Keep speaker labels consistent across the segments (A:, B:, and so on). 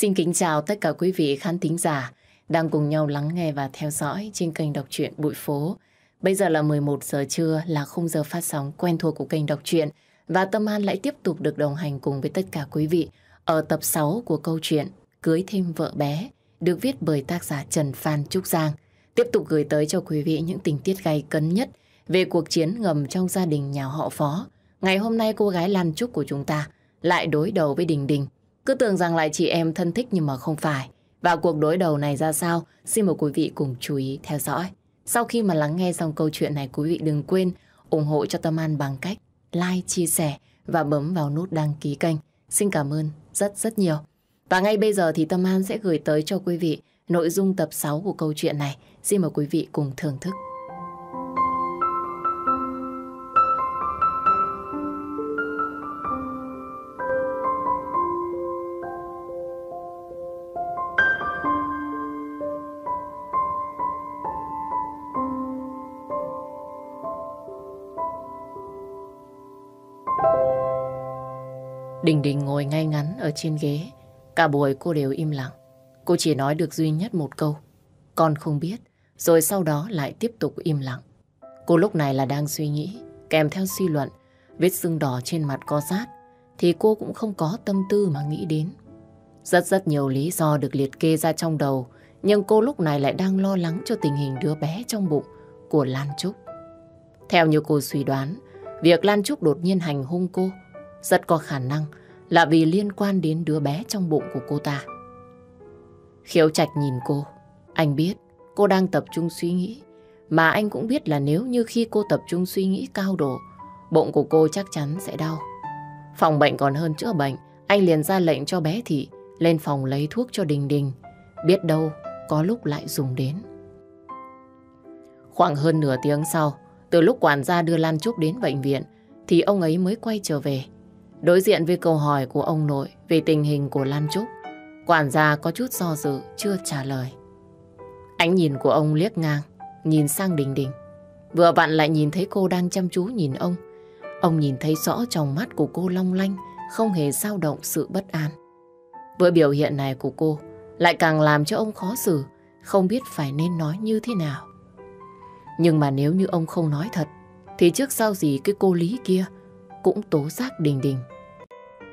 A: Xin kính chào tất cả quý vị khán thính giả đang cùng nhau lắng nghe và theo dõi trên kênh đọc truyện Bụi Phố. Bây giờ là 11 giờ trưa là khung giờ phát sóng quen thuộc của kênh đọc truyện và Tâm An lại tiếp tục được đồng hành cùng với tất cả quý vị ở tập 6 của câu chuyện Cưới thêm vợ bé được viết bởi tác giả Trần Phan Trúc Giang. Tiếp tục gửi tới cho quý vị những tình tiết gay cấn nhất về cuộc chiến ngầm trong gia đình nhà họ Phó. Ngày hôm nay cô gái Lan Trúc của chúng ta lại đối đầu với Đình Đình cứ tưởng rằng là chị em thân thích nhưng mà không phải. Và cuộc đối đầu này ra sao? Xin mời quý vị cùng chú ý theo dõi. Sau khi mà lắng nghe xong câu chuyện này, quý vị đừng quên ủng hộ cho Tâm An bằng cách like, chia sẻ và bấm vào nút đăng ký kênh. Xin cảm ơn rất rất nhiều. Và ngay bây giờ thì Tâm An sẽ gửi tới cho quý vị nội dung tập 6 của câu chuyện này. Xin mời quý vị cùng thưởng thức. Đình Đình ngồi ngay ngắn ở trên ghế. Cả buổi cô đều im lặng. Cô chỉ nói được duy nhất một câu. Con không biết. Rồi sau đó lại tiếp tục im lặng. Cô lúc này là đang suy nghĩ, kèm theo suy luận, vết sưng đỏ trên mặt co rát, thì cô cũng không có tâm tư mà nghĩ đến. Rất rất nhiều lý do được liệt kê ra trong đầu, nhưng cô lúc này lại đang lo lắng cho tình hình đứa bé trong bụng của Lan Trúc. Theo như cô suy đoán, việc Lan Trúc đột nhiên hành hung cô rất có khả năng là vì liên quan đến đứa bé trong bụng của cô ta. Khiếu Trạch nhìn cô, anh biết cô đang tập trung suy nghĩ, mà anh cũng biết là nếu như khi cô tập trung suy nghĩ cao độ, bụng của cô chắc chắn sẽ đau. Phòng bệnh còn hơn chữa bệnh, anh liền ra lệnh cho bé Thị lên phòng lấy thuốc cho Đình Đình, biết đâu có lúc lại dùng đến. Khoảng hơn nửa tiếng sau, từ lúc quản gia đưa Lan Trúc đến bệnh viện, thì ông ấy mới quay trở về. Đối diện với câu hỏi của ông nội về tình hình của Lan Trúc, quản gia có chút do dự chưa trả lời. Ánh nhìn của ông liếc ngang, nhìn sang Đình Đình. Vừa vặn lại nhìn thấy cô đang chăm chú nhìn ông. Ông nhìn thấy rõ trong mắt của cô long lanh, không hề dao động sự bất an. Với biểu hiện này của cô, lại càng làm cho ông khó xử, không biết phải nên nói như thế nào. Nhưng mà nếu như ông không nói thật, thì trước sau gì cái cô Lý kia cũng tố giác Đình Đình.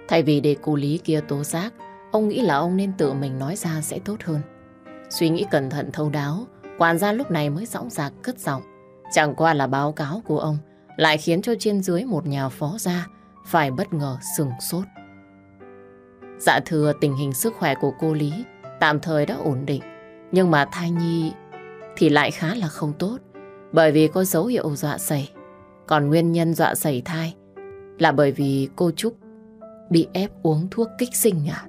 A: Thay vì để cô Lý kia tố giác, ông nghĩ là ông nên tự mình nói ra sẽ tốt hơn. Suy nghĩ cẩn thận thấu đáo, quản gia lúc này mới dõng dạc cất giọng. Chẳng qua là báo cáo của ông lại khiến cho trên dưới một nhà phó gia phải bất ngờ sừng sốt. Dạ thưa tình hình sức khỏe của cô Lý tạm thời đã ổn định, nhưng mà thai nhi thì lại khá là không tốt bởi vì có dấu hiệu dọa sẩy. Còn nguyên nhân dọa sẩy thai là bởi vì cô Trúc bị ép uống thuốc kích sinh à?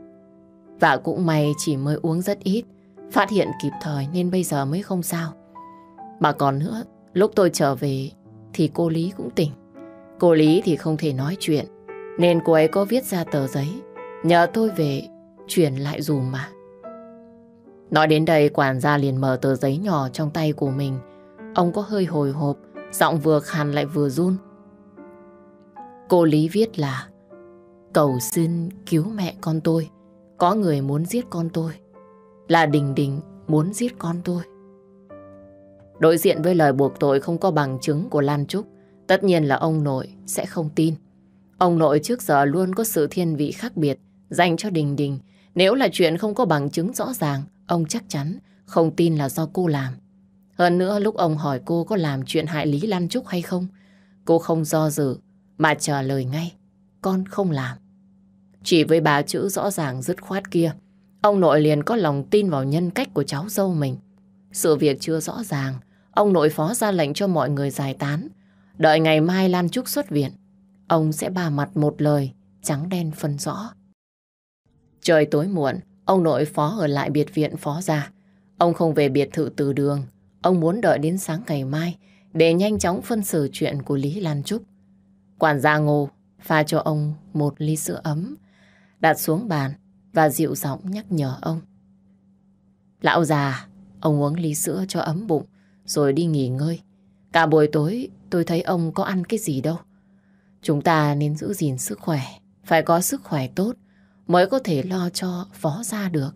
A: Và cũng may chỉ mới uống rất ít, phát hiện kịp thời nên bây giờ mới không sao. Mà còn nữa, lúc tôi trở về thì cô Lý cũng tỉnh. Cô Lý thì không thể nói chuyện, nên cô ấy có viết ra tờ giấy, nhờ tôi về, chuyển lại dùm mà. Nói đến đây quản gia liền mở tờ giấy nhỏ trong tay của mình. Ông có hơi hồi hộp, giọng vừa khàn lại vừa run. Cô Lý viết là Cầu xin cứu mẹ con tôi Có người muốn giết con tôi Là Đình Đình muốn giết con tôi Đối diện với lời buộc tội không có bằng chứng của Lan Trúc Tất nhiên là ông nội sẽ không tin Ông nội trước giờ luôn có sự thiên vị khác biệt Dành cho Đình Đình Nếu là chuyện không có bằng chứng rõ ràng Ông chắc chắn không tin là do cô làm hơn nữa lúc ông hỏi cô có làm chuyện hại Lý Lan Trúc hay không, cô không do dự mà trả lời ngay, con không làm. Chỉ với bà chữ rõ ràng dứt khoát kia, ông nội liền có lòng tin vào nhân cách của cháu dâu mình. Sự việc chưa rõ ràng, ông nội phó ra lệnh cho mọi người giải tán. Đợi ngày mai Lan Trúc xuất viện, ông sẽ bà mặt một lời, trắng đen phân rõ. Trời tối muộn, ông nội phó ở lại biệt viện phó ra. Ông không về biệt thự từ đường, ông muốn đợi đến sáng ngày mai để nhanh chóng phân xử chuyện của Lý Lan Trúc. Quản gia Ngô pha cho ông một ly sữa ấm, đặt xuống bàn và dịu giọng nhắc nhở ông. Lão già, ông uống ly sữa cho ấm bụng rồi đi nghỉ ngơi. Cả buổi tối tôi thấy ông có ăn cái gì đâu. Chúng ta nên giữ gìn sức khỏe, phải có sức khỏe tốt mới có thể lo cho phó gia được.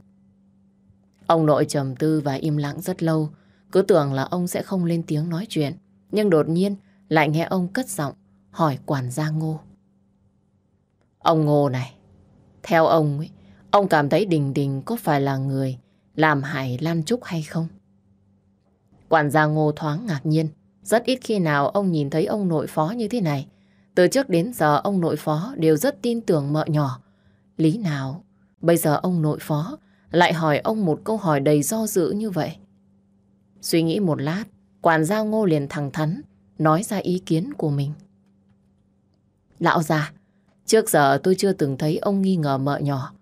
A: Ông nội trầm tư và im lặng rất lâu, cứ tưởng là ông sẽ không lên tiếng nói chuyện, nhưng đột nhiên lại nghe ông cất giọng hỏi quản gia Ngô. Ông Ngô này, theo ông ấy, ông cảm thấy Đình Đình có phải là người làm hại Lan Trúc hay không? Quản gia Ngô thoáng ngạc nhiên, rất ít khi nào ông nhìn thấy ông nội phó như thế này. Từ trước đến giờ ông nội phó đều rất tin tưởng mợ nhỏ. Lý nào, bây giờ ông nội phó lại hỏi ông một câu hỏi đầy do dự như vậy. Suy nghĩ một lát, quản gia Ngô liền thẳng thắn, nói ra ý kiến của mình. Lão già, trước giờ tôi chưa từng thấy ông nghi ngờ mợ nhỏ.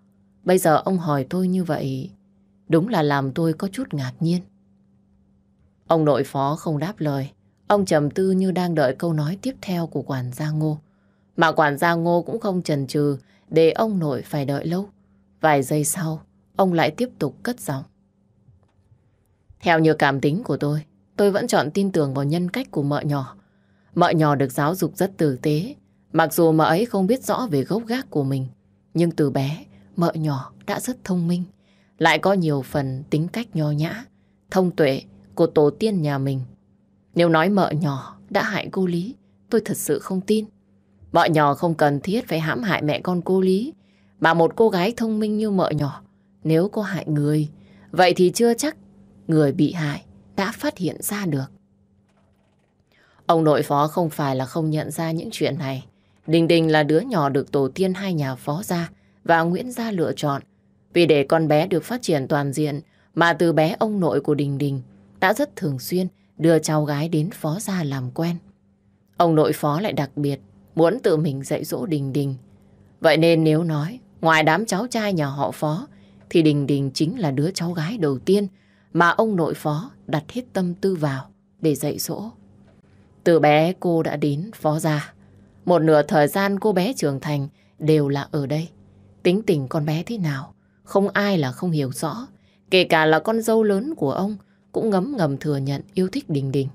A: Bây giờ ông hỏi tôi như vậy, đúng là làm tôi có chút ngạc nhiên. Ông nội phó không đáp lời. Ông trầm tư như đang đợi câu nói tiếp theo của quản gia ngô. Mà quản gia ngô cũng không chần chừ để ông nội phải đợi lâu. Vài giây sau, ông lại tiếp tục cất giọng. Theo như cảm tính của tôi, tôi vẫn chọn tin tưởng vào nhân cách của mợ nhỏ. Mợ nhỏ được giáo dục rất tử tế, Mặc dù mợ ấy không biết rõ về gốc gác của mình, nhưng từ bé, mợ nhỏ đã rất thông minh, lại có nhiều phần tính cách nho nhã, thông tuệ của tổ tiên nhà mình. Nếu nói mợ nhỏ đã hại cô Lý, tôi thật sự không tin. Mợ nhỏ không cần thiết phải hãm hại mẹ con cô Lý, mà một cô gái thông minh như mợ nhỏ, nếu cô hại người, vậy thì chưa chắc người bị hại đã phát hiện ra được. Ông nội phó không phải là không nhận ra những chuyện này, Đình Đình là đứa nhỏ được tổ tiên hai nhà Phó Gia và Nguyễn Gia lựa chọn. Vì để con bé được phát triển toàn diện, mà từ bé ông nội của Đình Đình đã rất thường xuyên đưa cháu gái đến Phó Gia làm quen. Ông nội Phó lại đặc biệt muốn tự mình dạy dỗ Đình Đình. Vậy nên nếu nói, ngoài đám cháu trai nhà họ Phó, thì Đình Đình chính là đứa cháu gái đầu tiên mà ông nội Phó đặt hết tâm tư vào để dạy dỗ. Từ bé cô đã đến Phó Gia. Một nửa thời gian cô bé trưởng thành đều là ở đây. Tính tình con bé thế nào, không ai là không hiểu rõ. Kể cả là con dâu lớn của ông cũng ngấm ngầm thừa nhận yêu thích Đình Đình.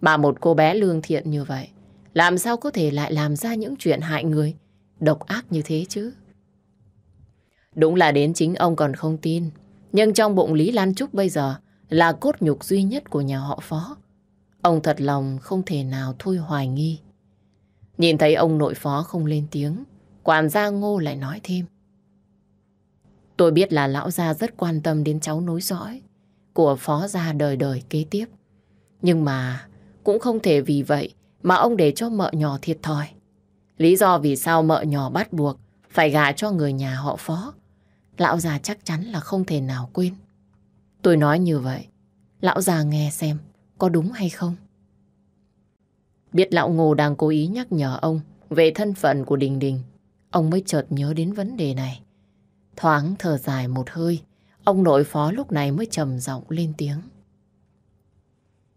A: Mà một cô bé lương thiện như vậy, làm sao có thể lại làm ra những chuyện hại người, độc ác như thế chứ? Đúng là đến chính ông còn không tin, nhưng trong bụng Lý Lan Trúc bây giờ là cốt nhục duy nhất của nhà họ phó. Ông thật lòng không thể nào thôi hoài nghi. Nhìn thấy ông nội phó không lên tiếng, quản gia ngô lại nói thêm. Tôi biết là lão gia rất quan tâm đến cháu nối dõi của phó gia đời đời kế tiếp. Nhưng mà cũng không thể vì vậy mà ông để cho mợ nhỏ thiệt thòi. Lý do vì sao mợ nhỏ bắt buộc phải gả cho người nhà họ phó. Lão già chắc chắn là không thể nào quên. Tôi nói như vậy, lão già nghe xem có đúng hay không. Biết lão Ngô đang cố ý nhắc nhở ông về thân phận của Đình Đình, ông mới chợt nhớ đến vấn đề này. Thoáng thở dài một hơi, ông nội phó lúc này mới trầm giọng lên tiếng.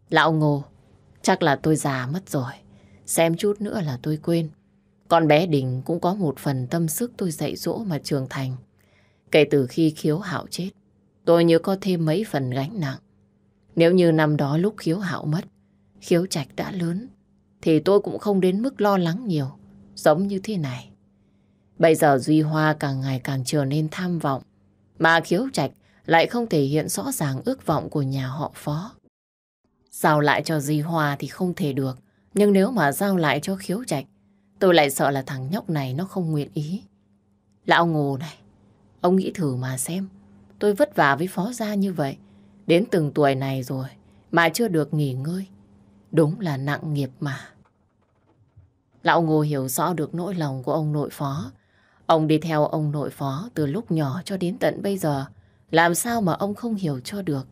A: Lão Ngô, chắc là tôi già mất rồi, xem chút nữa là tôi quên. Con bé Đình cũng có một phần tâm sức tôi dạy dỗ mà trưởng thành. Kể từ khi khiếu hạo chết, tôi nhớ có thêm mấy phần gánh nặng. Nếu như năm đó lúc khiếu hạo mất, khiếu trạch đã lớn, thì tôi cũng không đến mức lo lắng nhiều, giống như thế này. Bây giờ Duy Hoa càng ngày càng trở nên tham vọng, mà khiếu trạch lại không thể hiện rõ ràng ước vọng của nhà họ phó. Giao lại cho Duy Hoa thì không thể được, nhưng nếu mà giao lại cho khiếu trạch, tôi lại sợ là thằng nhóc này nó không nguyện ý. Lão Ngô này, ông nghĩ thử mà xem, tôi vất vả với phó gia như vậy, đến từng tuổi này rồi mà chưa được nghỉ ngơi. Đúng là nặng nghiệp mà. Lão Ngô hiểu rõ được nỗi lòng của ông nội phó. Ông đi theo ông nội phó từ lúc nhỏ cho đến tận bây giờ. Làm sao mà ông không hiểu cho được?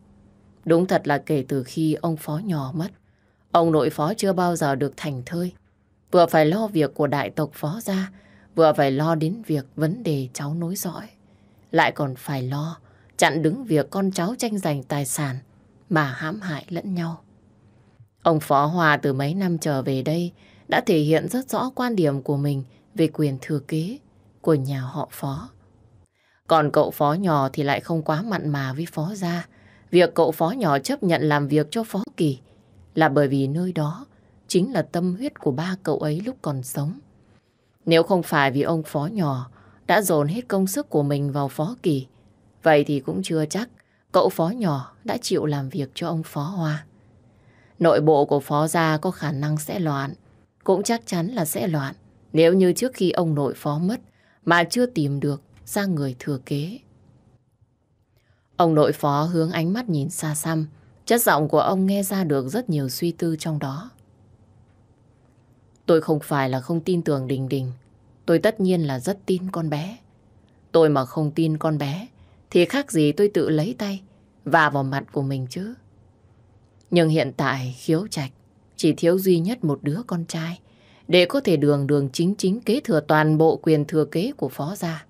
A: Đúng thật là kể từ khi ông phó nhỏ mất, ông nội phó chưa bao giờ được thành thơi. Vừa phải lo việc của đại tộc phó ra, vừa phải lo đến việc vấn đề cháu nối dõi. Lại còn phải lo, chặn đứng việc con cháu tranh giành tài sản mà hãm hại lẫn nhau. Ông Phó Hòa từ mấy năm trở về đây đã thể hiện rất rõ quan điểm của mình về quyền thừa kế của nhà họ Phó. Còn cậu Phó nhỏ thì lại không quá mặn mà với Phó gia. Việc cậu Phó nhỏ chấp nhận làm việc cho Phó Kỳ là bởi vì nơi đó chính là tâm huyết của ba cậu ấy lúc còn sống. Nếu không phải vì ông Phó nhỏ đã dồn hết công sức của mình vào Phó Kỳ, vậy thì cũng chưa chắc cậu Phó nhỏ đã chịu làm việc cho ông Phó Hoa. Nội bộ của Phó gia có khả năng sẽ loạn cũng chắc chắn là sẽ loạn nếu như trước khi ông nội phó mất mà chưa tìm được ra người thừa kế. Ông nội phó hướng ánh mắt nhìn xa xăm, chất giọng của ông nghe ra được rất nhiều suy tư trong đó. Tôi không phải là không tin tưởng Đình Đình, tôi tất nhiên là rất tin con bé. Tôi mà không tin con bé thì khác gì tôi tự lấy tay và vào mặt của mình chứ. Nhưng hiện tại khiếu trạch chỉ thiếu duy nhất một đứa con trai để có thể đường đường chính chính kế thừa toàn bộ quyền thừa kế của phó gia.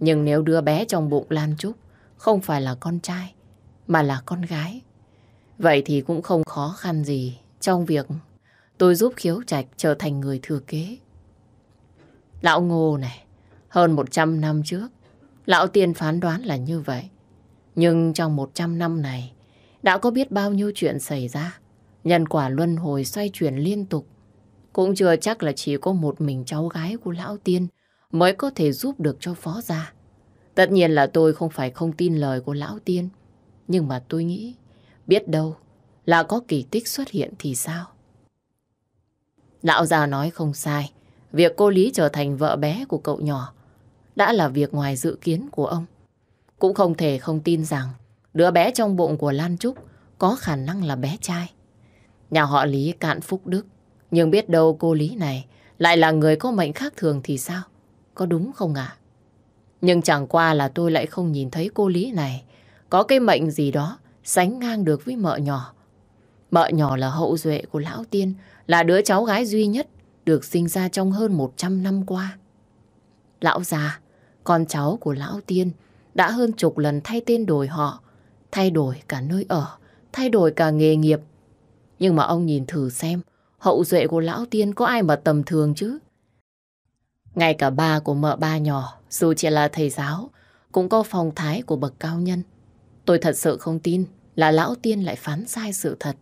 A: Nhưng nếu đứa bé trong bụng Lan Trúc không phải là con trai mà là con gái, vậy thì cũng không khó khăn gì trong việc tôi giúp Khiếu Trạch trở thành người thừa kế. Lão Ngô này, hơn 100 năm trước, lão tiên phán đoán là như vậy. Nhưng trong 100 năm này, đã có biết bao nhiêu chuyện xảy ra. Nhân quả luân hồi xoay chuyển liên tục. Cũng chưa chắc là chỉ có một mình cháu gái của Lão Tiên mới có thể giúp được cho Phó Gia. Tất nhiên là tôi không phải không tin lời của Lão Tiên. Nhưng mà tôi nghĩ, biết đâu là có kỳ tích xuất hiện thì sao? Lão già nói không sai. Việc cô Lý trở thành vợ bé của cậu nhỏ đã là việc ngoài dự kiến của ông. Cũng không thể không tin rằng đứa bé trong bụng của Lan Trúc có khả năng là bé trai. Nhà họ Lý cạn phúc đức, nhưng biết đâu cô Lý này lại là người có mệnh khác thường thì sao? Có đúng không ạ? Nhưng chẳng qua là tôi lại không nhìn thấy cô Lý này có cái mệnh gì đó sánh ngang được với mợ nhỏ. Mợ nhỏ là hậu duệ của Lão Tiên, là đứa cháu gái duy nhất được sinh ra trong hơn 100 năm qua. Lão già, con cháu của Lão Tiên đã hơn chục lần thay tên đổi họ, thay đổi cả nơi ở, thay đổi cả nghề nghiệp, nhưng mà ông nhìn thử xem, hậu duệ của lão tiên có ai mà tầm thường chứ? Ngay cả ba của mợ ba nhỏ, dù chỉ là thầy giáo, cũng có phong thái của bậc cao nhân. Tôi thật sự không tin là lão tiên lại phán sai sự thật.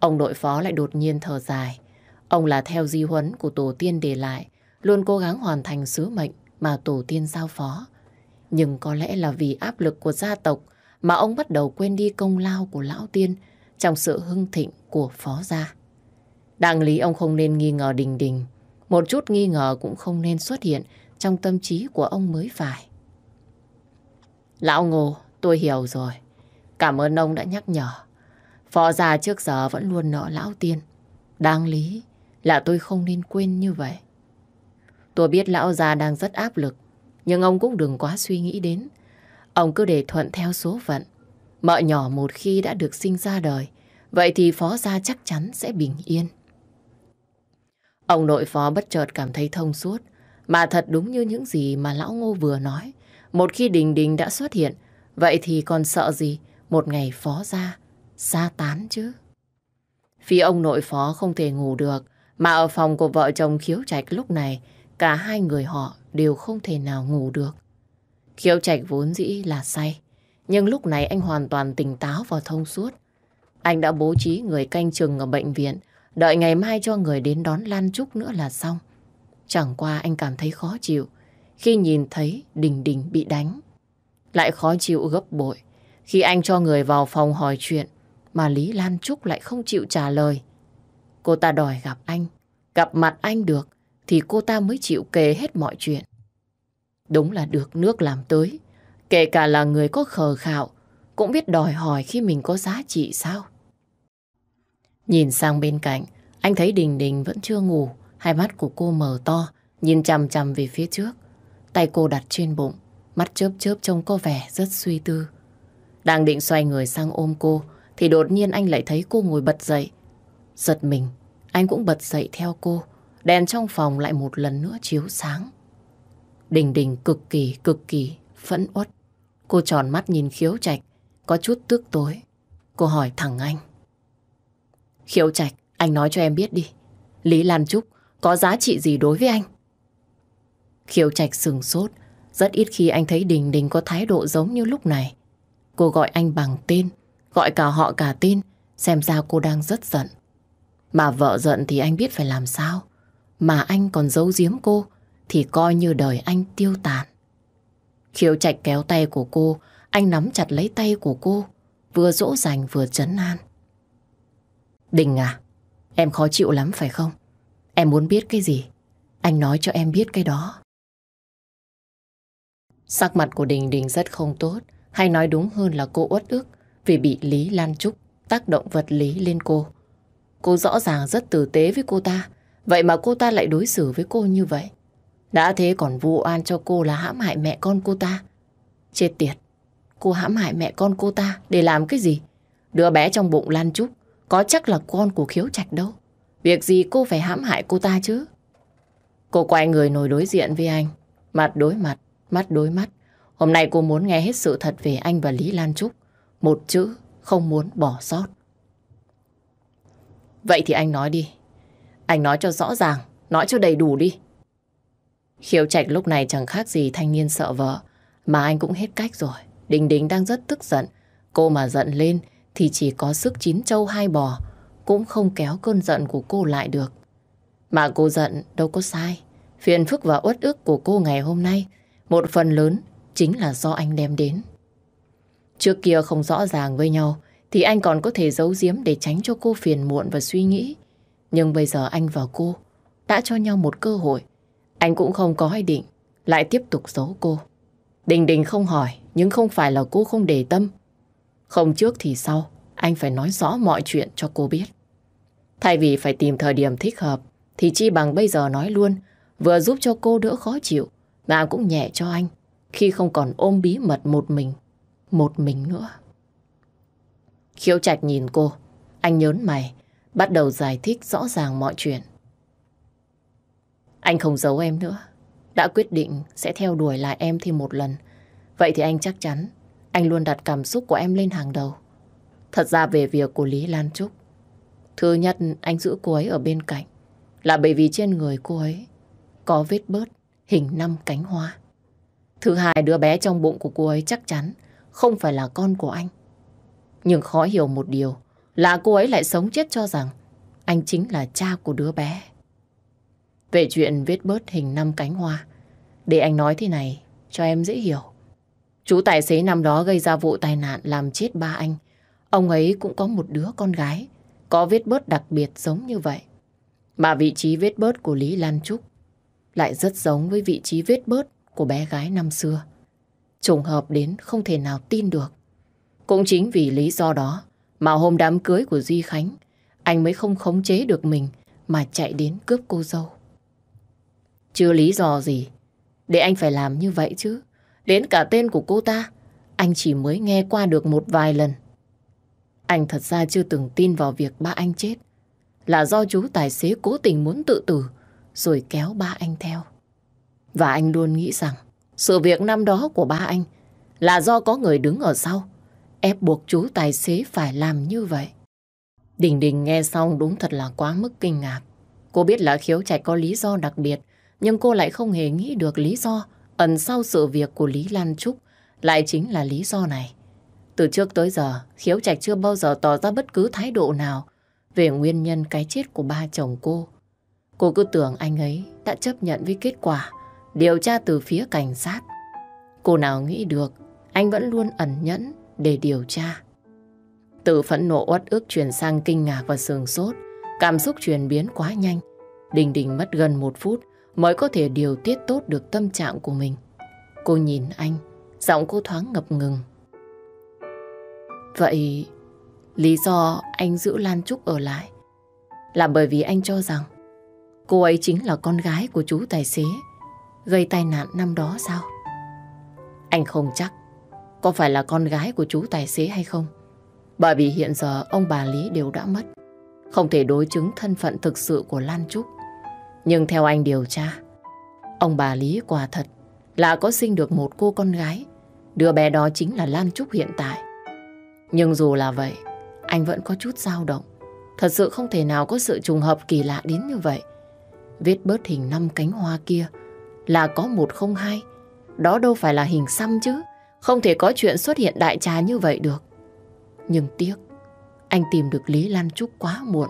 A: Ông đội phó lại đột nhiên thở dài. Ông là theo di huấn của tổ tiên để lại, luôn cố gắng hoàn thành sứ mệnh mà tổ tiên giao phó. Nhưng có lẽ là vì áp lực của gia tộc mà ông bắt đầu quên đi công lao của lão tiên, trong sự hưng thịnh của phó gia. Đáng lý ông không nên nghi ngờ Đình Đình, một chút nghi ngờ cũng không nên xuất hiện trong tâm trí của ông mới phải. Lão Ngô, tôi hiểu rồi. Cảm ơn ông đã nhắc nhở. Phó gia trước giờ vẫn luôn nợ lão tiên. Đáng lý là tôi không nên quên như vậy. Tôi biết lão gia đang rất áp lực, nhưng ông cũng đừng quá suy nghĩ đến. Ông cứ để thuận theo số phận, Mợ nhỏ một khi đã được sinh ra đời, vậy thì phó gia chắc chắn sẽ bình yên. Ông nội phó bất chợt cảm thấy thông suốt, mà thật đúng như những gì mà lão ngô vừa nói. Một khi đình đình đã xuất hiện, vậy thì còn sợ gì một ngày phó gia, xa tán chứ. Vì ông nội phó không thể ngủ được, mà ở phòng của vợ chồng khiếu trạch lúc này, cả hai người họ đều không thể nào ngủ được. Khiếu trạch vốn dĩ là say, nhưng lúc này anh hoàn toàn tỉnh táo và thông suốt. Anh đã bố trí người canh chừng ở bệnh viện, đợi ngày mai cho người đến đón Lan Trúc nữa là xong. Chẳng qua anh cảm thấy khó chịu khi nhìn thấy Đình Đình bị đánh. Lại khó chịu gấp bội khi anh cho người vào phòng hỏi chuyện mà Lý Lan Trúc lại không chịu trả lời. Cô ta đòi gặp anh, gặp mặt anh được thì cô ta mới chịu kể hết mọi chuyện. Đúng là được nước làm tới, Kể cả là người có khờ khạo, cũng biết đòi hỏi khi mình có giá trị sao? Nhìn sang bên cạnh, anh thấy Đình Đình vẫn chưa ngủ, hai mắt của cô mở to, nhìn chằm chằm về phía trước. Tay cô đặt trên bụng, mắt chớp chớp trông có vẻ rất suy tư. Đang định xoay người sang ôm cô, thì đột nhiên anh lại thấy cô ngồi bật dậy. Giật mình, anh cũng bật dậy theo cô, đèn trong phòng lại một lần nữa chiếu sáng. Đình Đình cực kỳ, cực kỳ phẫn uất. Cô tròn mắt nhìn khiếu trạch, có chút tức tối. Cô hỏi thẳng anh. Khiếu trạch, anh nói cho em biết đi. Lý Lan Trúc có giá trị gì đối với anh? Khiếu trạch sừng sốt. Rất ít khi anh thấy Đình Đình có thái độ giống như lúc này. Cô gọi anh bằng tên, gọi cả họ cả tên, xem ra cô đang rất giận. Mà vợ giận thì anh biết phải làm sao. Mà anh còn giấu giếm cô, thì coi như đời anh tiêu tàn. Khiêu Trạch kéo tay của cô, anh nắm chặt lấy tay của cô, vừa dỗ dành vừa chấn an. Đình à, em khó chịu lắm phải không? Em muốn biết cái gì? Anh nói cho em biết cái đó. Sắc mặt của Đình Đình rất không tốt, hay nói đúng hơn là cô uất ức vì bị Lý Lan Trúc tác động vật lý lên cô. Cô rõ ràng rất tử tế với cô ta, vậy mà cô ta lại đối xử với cô như vậy. Đã thế còn vu oan cho cô là hãm hại mẹ con cô ta. Chết tiệt, cô hãm hại mẹ con cô ta để làm cái gì? Đứa bé trong bụng Lan Trúc có chắc là con của khiếu trạch đâu. Việc gì cô phải hãm hại cô ta chứ? Cô quay người ngồi đối diện với anh, mặt đối mặt, mắt đối mắt. Hôm nay cô muốn nghe hết sự thật về anh và Lý Lan Trúc. Một chữ không muốn bỏ sót. Vậy thì anh nói đi. Anh nói cho rõ ràng, nói cho đầy đủ đi. Khiếu Trạch lúc này chẳng khác gì thanh niên sợ vợ, mà anh cũng hết cách rồi. Đình Đình đang rất tức giận, cô mà giận lên thì chỉ có sức chín châu hai bò, cũng không kéo cơn giận của cô lại được. Mà cô giận đâu có sai, phiền phức và uất ức của cô ngày hôm nay, một phần lớn chính là do anh đem đến. Trước kia không rõ ràng với nhau, thì anh còn có thể giấu giếm để tránh cho cô phiền muộn và suy nghĩ. Nhưng bây giờ anh và cô đã cho nhau một cơ hội anh cũng không có ý định lại tiếp tục giấu cô. Đình Đình không hỏi, nhưng không phải là cô không để tâm. Không trước thì sau, anh phải nói rõ mọi chuyện cho cô biết. Thay vì phải tìm thời điểm thích hợp, thì chi bằng bây giờ nói luôn, vừa giúp cho cô đỡ khó chịu, mà cũng nhẹ cho anh, khi không còn ôm bí mật một mình, một mình nữa. Khiêu trạch nhìn cô, anh nhớn mày, bắt đầu giải thích rõ ràng mọi chuyện. Anh không giấu em nữa. Đã quyết định sẽ theo đuổi lại em thêm một lần. Vậy thì anh chắc chắn anh luôn đặt cảm xúc của em lên hàng đầu. Thật ra về việc của Lý Lan Trúc, thứ nhất anh giữ cô ấy ở bên cạnh là bởi vì trên người cô ấy có vết bớt hình năm cánh hoa. Thứ hai đứa bé trong bụng của cô ấy chắc chắn không phải là con của anh. Nhưng khó hiểu một điều là cô ấy lại sống chết cho rằng anh chính là cha của đứa bé về chuyện viết bớt hình năm cánh hoa. Để anh nói thế này, cho em dễ hiểu. Chú tài xế năm đó gây ra vụ tai nạn làm chết ba anh. Ông ấy cũng có một đứa con gái, có vết bớt đặc biệt giống như vậy. Mà vị trí vết bớt của Lý Lan Trúc lại rất giống với vị trí vết bớt của bé gái năm xưa. Trùng hợp đến không thể nào tin được. Cũng chính vì lý do đó mà hôm đám cưới của Duy Khánh, anh mới không khống chế được mình mà chạy đến cướp cô dâu. Chưa lý do gì để anh phải làm như vậy chứ. Đến cả tên của cô ta, anh chỉ mới nghe qua được một vài lần. Anh thật ra chưa từng tin vào việc ba anh chết. Là do chú tài xế cố tình muốn tự tử, rồi kéo ba anh theo. Và anh luôn nghĩ rằng, sự việc năm đó của ba anh là do có người đứng ở sau, ép buộc chú tài xế phải làm như vậy. Đình Đình nghe xong đúng thật là quá mức kinh ngạc. Cô biết là khiếu chạy có lý do đặc biệt, nhưng cô lại không hề nghĩ được lý do ẩn sau sự việc của Lý Lan Trúc lại chính là lý do này. Từ trước tới giờ, Khiếu Trạch chưa bao giờ tỏ ra bất cứ thái độ nào về nguyên nhân cái chết của ba chồng cô. Cô cứ tưởng anh ấy đã chấp nhận với kết quả điều tra từ phía cảnh sát. Cô nào nghĩ được, anh vẫn luôn ẩn nhẫn để điều tra. Từ phẫn nộ uất ức chuyển sang kinh ngạc và sừng sốt, cảm xúc chuyển biến quá nhanh. Đình Đình mất gần một phút mới có thể điều tiết tốt được tâm trạng của mình. Cô nhìn anh, giọng cô thoáng ngập ngừng. Vậy, lý do anh giữ Lan Trúc ở lại là bởi vì anh cho rằng cô ấy chính là con gái của chú tài xế gây tai nạn năm đó sao? Anh không chắc có phải là con gái của chú tài xế hay không. Bởi vì hiện giờ ông bà Lý đều đã mất, không thể đối chứng thân phận thực sự của Lan Trúc. Nhưng theo anh điều tra, ông bà Lý quả thật là có sinh được một cô con gái. Đứa bé đó chính là Lan Trúc hiện tại. Nhưng dù là vậy, anh vẫn có chút dao động. Thật sự không thể nào có sự trùng hợp kỳ lạ đến như vậy. Viết bớt hình năm cánh hoa kia là có một không hai. Đó đâu phải là hình xăm chứ. Không thể có chuyện xuất hiện đại trà như vậy được. Nhưng tiếc, anh tìm được Lý Lan Trúc quá muộn.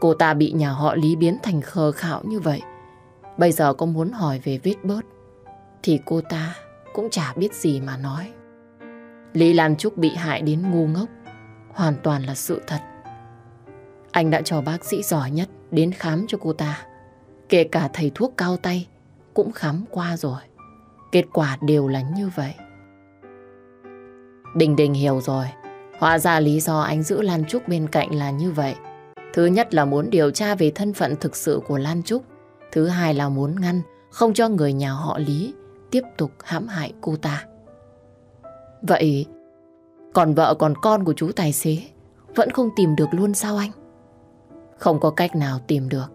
A: Cô ta bị nhà họ Lý biến thành khờ khạo như vậy. Bây giờ có muốn hỏi về vết bớt, thì cô ta cũng chả biết gì mà nói. Lý Lan Trúc bị hại đến ngu ngốc, hoàn toàn là sự thật. Anh đã cho bác sĩ giỏi nhất đến khám cho cô ta. Kể cả thầy thuốc cao tay cũng khám qua rồi. Kết quả đều là như vậy. Đình Đình hiểu rồi. Hóa ra lý do anh giữ Lan Trúc bên cạnh là như vậy. Thứ nhất là muốn điều tra về thân phận thực sự của Lan Trúc. Thứ hai là muốn ngăn, không cho người nhà họ Lý tiếp tục hãm hại cô ta. Vậy, còn vợ còn con của chú tài xế vẫn không tìm được luôn sao anh? Không có cách nào tìm được.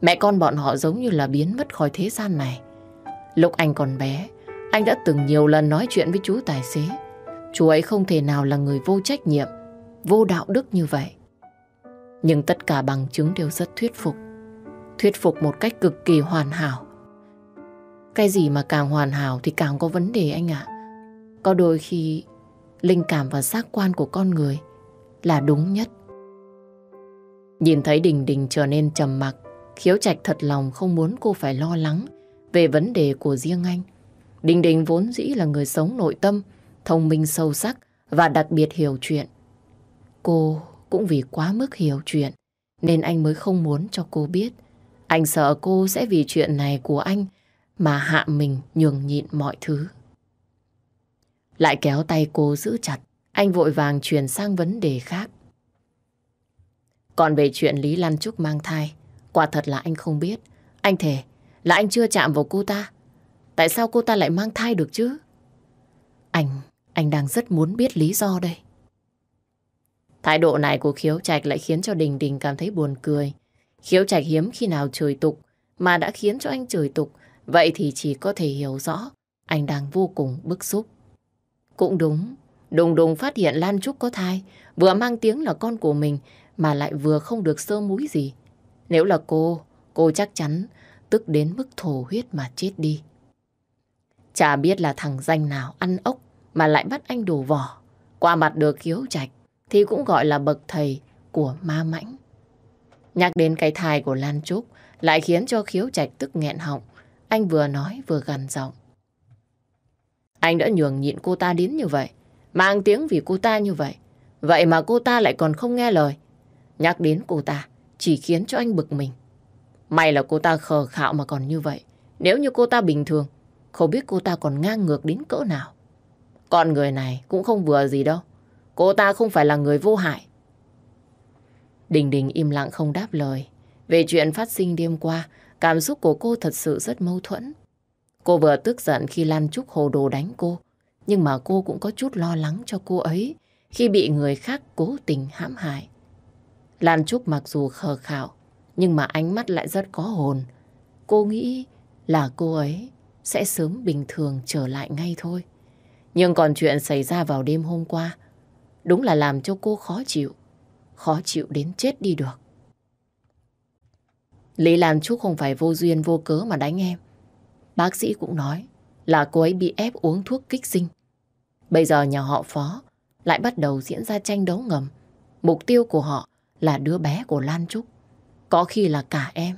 A: Mẹ con bọn họ giống như là biến mất khỏi thế gian này. Lúc anh còn bé, anh đã từng nhiều lần nói chuyện với chú tài xế. Chú ấy không thể nào là người vô trách nhiệm, vô đạo đức như vậy. Nhưng tất cả bằng chứng đều rất thuyết phục. Thuyết phục một cách cực kỳ hoàn hảo. Cái gì mà càng hoàn hảo thì càng có vấn đề anh ạ. Có đôi khi linh cảm và giác quan của con người là đúng nhất. Nhìn thấy Đình Đình trở nên trầm mặc, Khiếu Trạch thật lòng không muốn cô phải lo lắng về vấn đề của riêng anh. Đình Đình vốn dĩ là người sống nội tâm, thông minh sâu sắc và đặc biệt hiểu chuyện. Cô cũng vì quá mức hiểu chuyện nên anh mới không muốn cho cô biết. Anh sợ cô sẽ vì chuyện này của anh mà hạ mình nhường nhịn mọi thứ. Lại kéo tay cô giữ chặt, anh vội vàng chuyển sang vấn đề khác. Còn về chuyện Lý Lan Trúc mang thai, quả thật là anh không biết. Anh thề là anh chưa chạm vào cô ta. Tại sao cô ta lại mang thai được chứ? Anh, anh đang rất muốn biết lý do đây. Thái độ này của Khiếu Trạch lại khiến cho Đình Đình cảm thấy buồn cười. Khiếu Trạch hiếm khi nào trời tục, mà đã khiến cho anh trời tục, vậy thì chỉ có thể hiểu rõ, anh đang vô cùng bức xúc. Cũng đúng, Đùng Đùng phát hiện Lan Trúc có thai, vừa mang tiếng là con của mình mà lại vừa không được sơ múi gì. Nếu là cô, cô chắc chắn tức đến mức thổ huyết mà chết đi. Chả biết là thằng danh nào ăn ốc mà lại bắt anh đổ vỏ, qua mặt được khiếu trạch thì cũng gọi là bậc thầy của ma mãnh. Nhắc đến cái thai của Lan Trúc lại khiến cho khiếu trạch tức nghẹn họng. Anh vừa nói vừa gằn giọng. Anh đã nhường nhịn cô ta đến như vậy, mang tiếng vì cô ta như vậy. Vậy mà cô ta lại còn không nghe lời. Nhắc đến cô ta chỉ khiến cho anh bực mình. May là cô ta khờ khạo mà còn như vậy. Nếu như cô ta bình thường, không biết cô ta còn ngang ngược đến cỡ nào. Con người này cũng không vừa gì đâu. Cô ta không phải là người vô hại. Đình Đình im lặng không đáp lời. Về chuyện phát sinh đêm qua, cảm xúc của cô thật sự rất mâu thuẫn. Cô vừa tức giận khi Lan Trúc hồ đồ đánh cô, nhưng mà cô cũng có chút lo lắng cho cô ấy khi bị người khác cố tình hãm hại. Lan Trúc mặc dù khờ khạo, nhưng mà ánh mắt lại rất có hồn. Cô nghĩ là cô ấy sẽ sớm bình thường trở lại ngay thôi. Nhưng còn chuyện xảy ra vào đêm hôm qua, Đúng là làm cho cô khó chịu. Khó chịu đến chết đi được. Lý Lan Trúc không phải vô duyên vô cớ mà đánh em. Bác sĩ cũng nói là cô ấy bị ép uống thuốc kích sinh. Bây giờ nhà họ Phó lại bắt đầu diễn ra tranh đấu ngầm. Mục tiêu của họ là đứa bé của Lan Trúc. Có khi là cả em.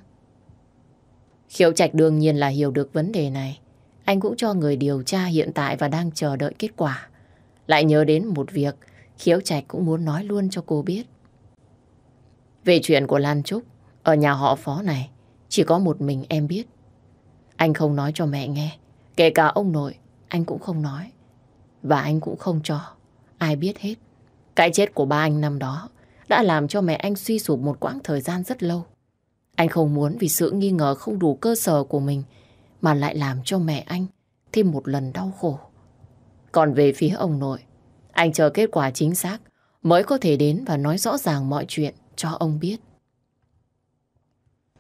A: Khiếu Trạch đương nhiên là hiểu được vấn đề này. Anh cũng cho người điều tra hiện tại và đang chờ đợi kết quả. Lại nhớ đến một việc Khiếu Trạch cũng muốn nói luôn cho cô biết. Về chuyện của Lan Trúc, ở nhà họ phó này, chỉ có một mình em biết. Anh không nói cho mẹ nghe, kể cả ông nội, anh cũng không nói. Và anh cũng không cho, ai biết hết. Cái chết của ba anh năm đó đã làm cho mẹ anh suy sụp một quãng thời gian rất lâu. Anh không muốn vì sự nghi ngờ không đủ cơ sở của mình mà lại làm cho mẹ anh thêm một lần đau khổ. Còn về phía ông nội, anh chờ kết quả chính xác mới có thể đến và nói rõ ràng mọi chuyện cho ông biết.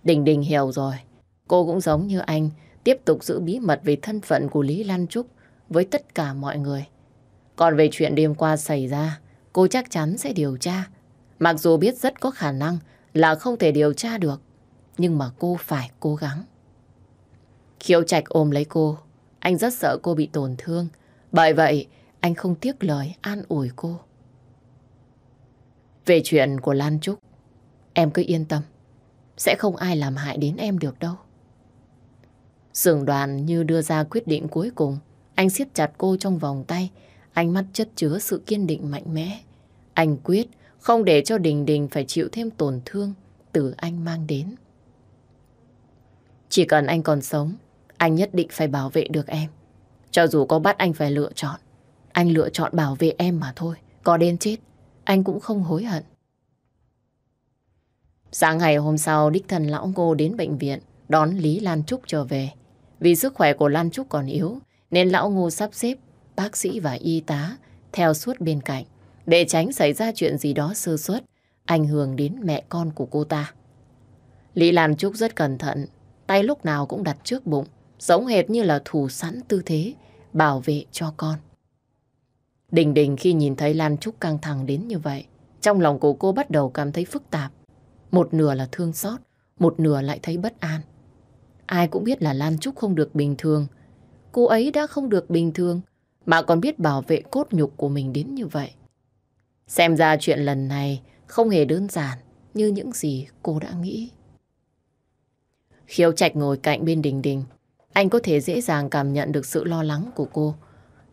A: Đình Đình hiểu rồi. Cô cũng giống như anh, tiếp tục giữ bí mật về thân phận của Lý Lan Trúc với tất cả mọi người. Còn về chuyện đêm qua xảy ra, cô chắc chắn sẽ điều tra. Mặc dù biết rất có khả năng là không thể điều tra được, nhưng mà cô phải cố gắng. Khiêu Trạch ôm lấy cô, anh rất sợ cô bị tổn thương. Bởi vậy, anh không tiếc lời an ủi cô. Về chuyện của Lan Trúc, em cứ yên tâm. Sẽ không ai làm hại đến em được đâu. Sưởng đoàn như đưa ra quyết định cuối cùng. Anh siết chặt cô trong vòng tay. Ánh mắt chất chứa sự kiên định mạnh mẽ. Anh quyết không để cho Đình Đình phải chịu thêm tổn thương từ anh mang đến. Chỉ cần anh còn sống, anh nhất định phải bảo vệ được em. Cho dù có bắt anh phải lựa chọn, anh lựa chọn bảo vệ em mà thôi. Có đến chết, anh cũng không hối hận. Sáng ngày hôm sau, đích thần lão ngô đến bệnh viện, đón Lý Lan Trúc trở về. Vì sức khỏe của Lan Trúc còn yếu, nên lão ngô sắp xếp bác sĩ và y tá theo suốt bên cạnh, để tránh xảy ra chuyện gì đó sơ suất, ảnh hưởng đến mẹ con của cô ta. Lý Lan Trúc rất cẩn thận, tay lúc nào cũng đặt trước bụng, giống hệt như là thủ sẵn tư thế, bảo vệ cho con. Đình Đình khi nhìn thấy Lan Trúc căng thẳng đến như vậy, trong lòng của cô bắt đầu cảm thấy phức tạp. Một nửa là thương xót, một nửa lại thấy bất an. Ai cũng biết là Lan Trúc không được bình thường. Cô ấy đã không được bình thường, mà còn biết bảo vệ cốt nhục của mình đến như vậy. Xem ra chuyện lần này không hề đơn giản như những gì cô đã nghĩ. Khiêu Trạch ngồi cạnh bên Đình Đình, anh có thể dễ dàng cảm nhận được sự lo lắng của cô.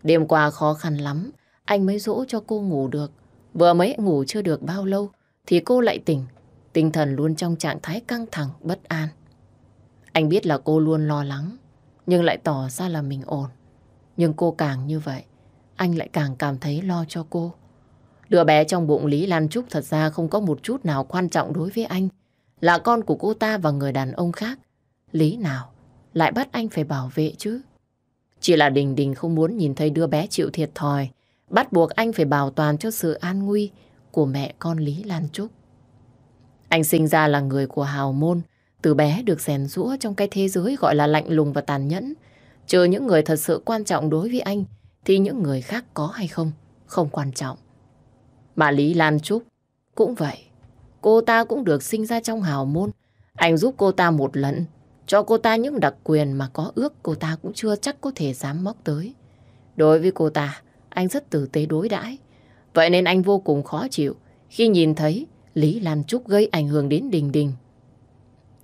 A: Đêm qua khó khăn lắm, anh mới dỗ cho cô ngủ được. Vừa mới ngủ chưa được bao lâu thì cô lại tỉnh, tinh thần luôn trong trạng thái căng thẳng, bất an. Anh biết là cô luôn lo lắng, nhưng lại tỏ ra là mình ổn. Nhưng cô càng như vậy, anh lại càng cảm thấy lo cho cô. Đứa bé trong bụng Lý Lan Trúc thật ra không có một chút nào quan trọng đối với anh. Là con của cô ta và người đàn ông khác. Lý nào lại bắt anh phải bảo vệ chứ? Chỉ là Đình Đình không muốn nhìn thấy đứa bé chịu thiệt thòi bắt buộc anh phải bảo toàn cho sự an nguy của mẹ con Lý Lan Trúc. Anh sinh ra là người của hào môn, từ bé được rèn rũa trong cái thế giới gọi là lạnh lùng và tàn nhẫn. Trừ những người thật sự quan trọng đối với anh, thì những người khác có hay không, không quan trọng. Bà Lý Lan Trúc cũng vậy. Cô ta cũng được sinh ra trong hào môn. Anh giúp cô ta một lần, cho cô ta những đặc quyền mà có ước cô ta cũng chưa chắc có thể dám móc tới. Đối với cô ta, anh rất tử tế đối đãi. Vậy nên anh vô cùng khó chịu khi nhìn thấy Lý Lan Trúc gây ảnh hưởng đến Đình Đình.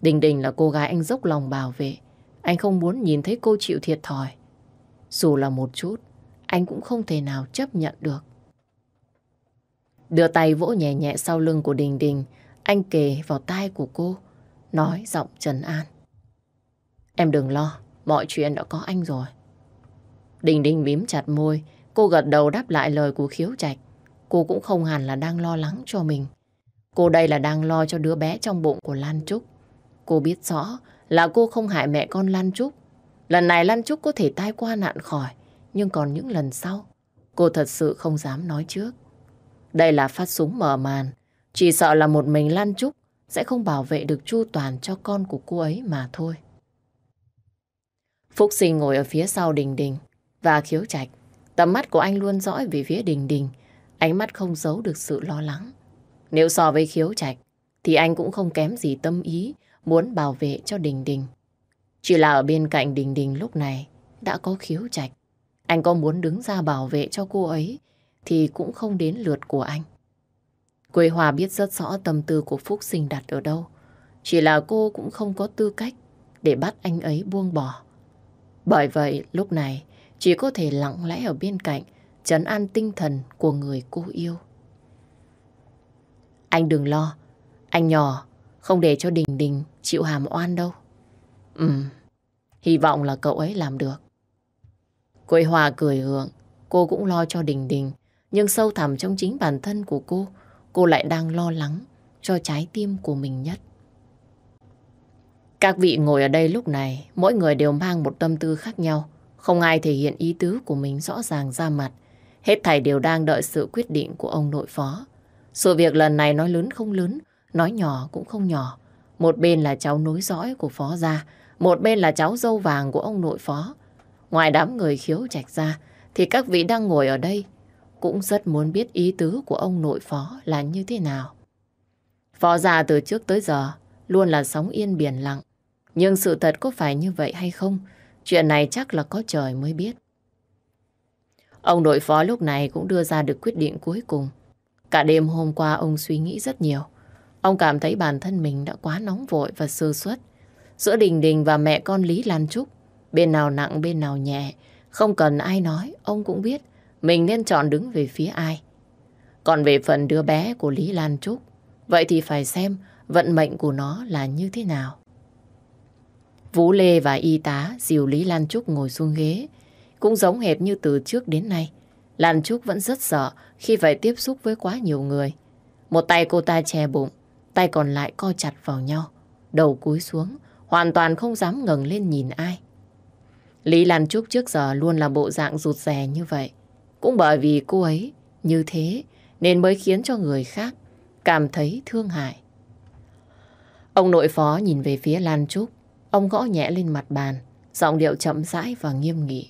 A: Đình Đình là cô gái anh dốc lòng bảo vệ. Anh không muốn nhìn thấy cô chịu thiệt thòi. Dù là một chút, anh cũng không thể nào chấp nhận được. Đưa tay vỗ nhẹ nhẹ sau lưng của Đình Đình, anh kề vào tai của cô, nói giọng trấn an. Em đừng lo, mọi chuyện đã có anh rồi. Đình Đình mím chặt môi, Cô gật đầu đáp lại lời của khiếu trạch. Cô cũng không hẳn là đang lo lắng cho mình. Cô đây là đang lo cho đứa bé trong bụng của Lan Trúc. Cô biết rõ là cô không hại mẹ con Lan Trúc. Lần này Lan Trúc có thể tai qua nạn khỏi, nhưng còn những lần sau, cô thật sự không dám nói trước. Đây là phát súng mở màn, chỉ sợ là một mình Lan Trúc sẽ không bảo vệ được chu toàn cho con của cô ấy mà thôi. Phúc Sinh ngồi ở phía sau Đình Đình và khiếu trạch Tầm mắt của anh luôn dõi về phía Đình Đình, ánh mắt không giấu được sự lo lắng. Nếu so với khiếu trạch, thì anh cũng không kém gì tâm ý muốn bảo vệ cho Đình Đình. Chỉ là ở bên cạnh Đình Đình lúc này đã có khiếu trạch. Anh có muốn đứng ra bảo vệ cho cô ấy thì cũng không đến lượt của anh. Quê Hòa biết rất rõ tâm tư của Phúc Sinh đặt ở đâu. Chỉ là cô cũng không có tư cách để bắt anh ấy buông bỏ. Bởi vậy, lúc này, chỉ có thể lặng lẽ ở bên cạnh, trấn an tinh thần của người cô yêu. Anh đừng lo, anh nhỏ, không để cho Đình Đình chịu hàm oan đâu. Ừm, hy vọng là cậu ấy làm được. quế Hòa cười hưởng, cô cũng lo cho Đình Đình, nhưng sâu thẳm trong chính bản thân của cô, cô lại đang lo lắng cho trái tim của mình nhất. Các vị ngồi ở đây lúc này, mỗi người đều mang một tâm tư khác nhau. Không ai thể hiện ý tứ của mình rõ ràng ra mặt. Hết thảy đều đang đợi sự quyết định của ông nội phó. Sự việc lần này nói lớn không lớn, nói nhỏ cũng không nhỏ. Một bên là cháu nối dõi của phó gia, một bên là cháu dâu vàng của ông nội phó. Ngoài đám người khiếu trạch ra, thì các vị đang ngồi ở đây cũng rất muốn biết ý tứ của ông nội phó là như thế nào. Phó gia từ trước tới giờ luôn là sóng yên biển lặng. Nhưng sự thật có phải như vậy hay không Chuyện này chắc là có trời mới biết. Ông đội phó lúc này cũng đưa ra được quyết định cuối cùng. Cả đêm hôm qua ông suy nghĩ rất nhiều. Ông cảm thấy bản thân mình đã quá nóng vội và sơ suất. Giữa Đình Đình và mẹ con Lý Lan Trúc, bên nào nặng bên nào nhẹ, không cần ai nói, ông cũng biết mình nên chọn đứng về phía ai. Còn về phần đứa bé của Lý Lan Trúc, vậy thì phải xem vận mệnh của nó là như thế nào. Vũ Lê và y tá dìu Lý Lan Trúc ngồi xuống ghế. Cũng giống hệt như từ trước đến nay. Lan Trúc vẫn rất sợ khi phải tiếp xúc với quá nhiều người. Một tay cô ta che bụng, tay còn lại co chặt vào nhau, đầu cúi xuống, hoàn toàn không dám ngẩng lên nhìn ai. Lý Lan Trúc trước giờ luôn là bộ dạng rụt rè như vậy. Cũng bởi vì cô ấy như thế nên mới khiến cho người khác cảm thấy thương hại. Ông nội phó nhìn về phía Lan Trúc Ông gõ nhẹ lên mặt bàn, giọng điệu chậm rãi và nghiêm nghị.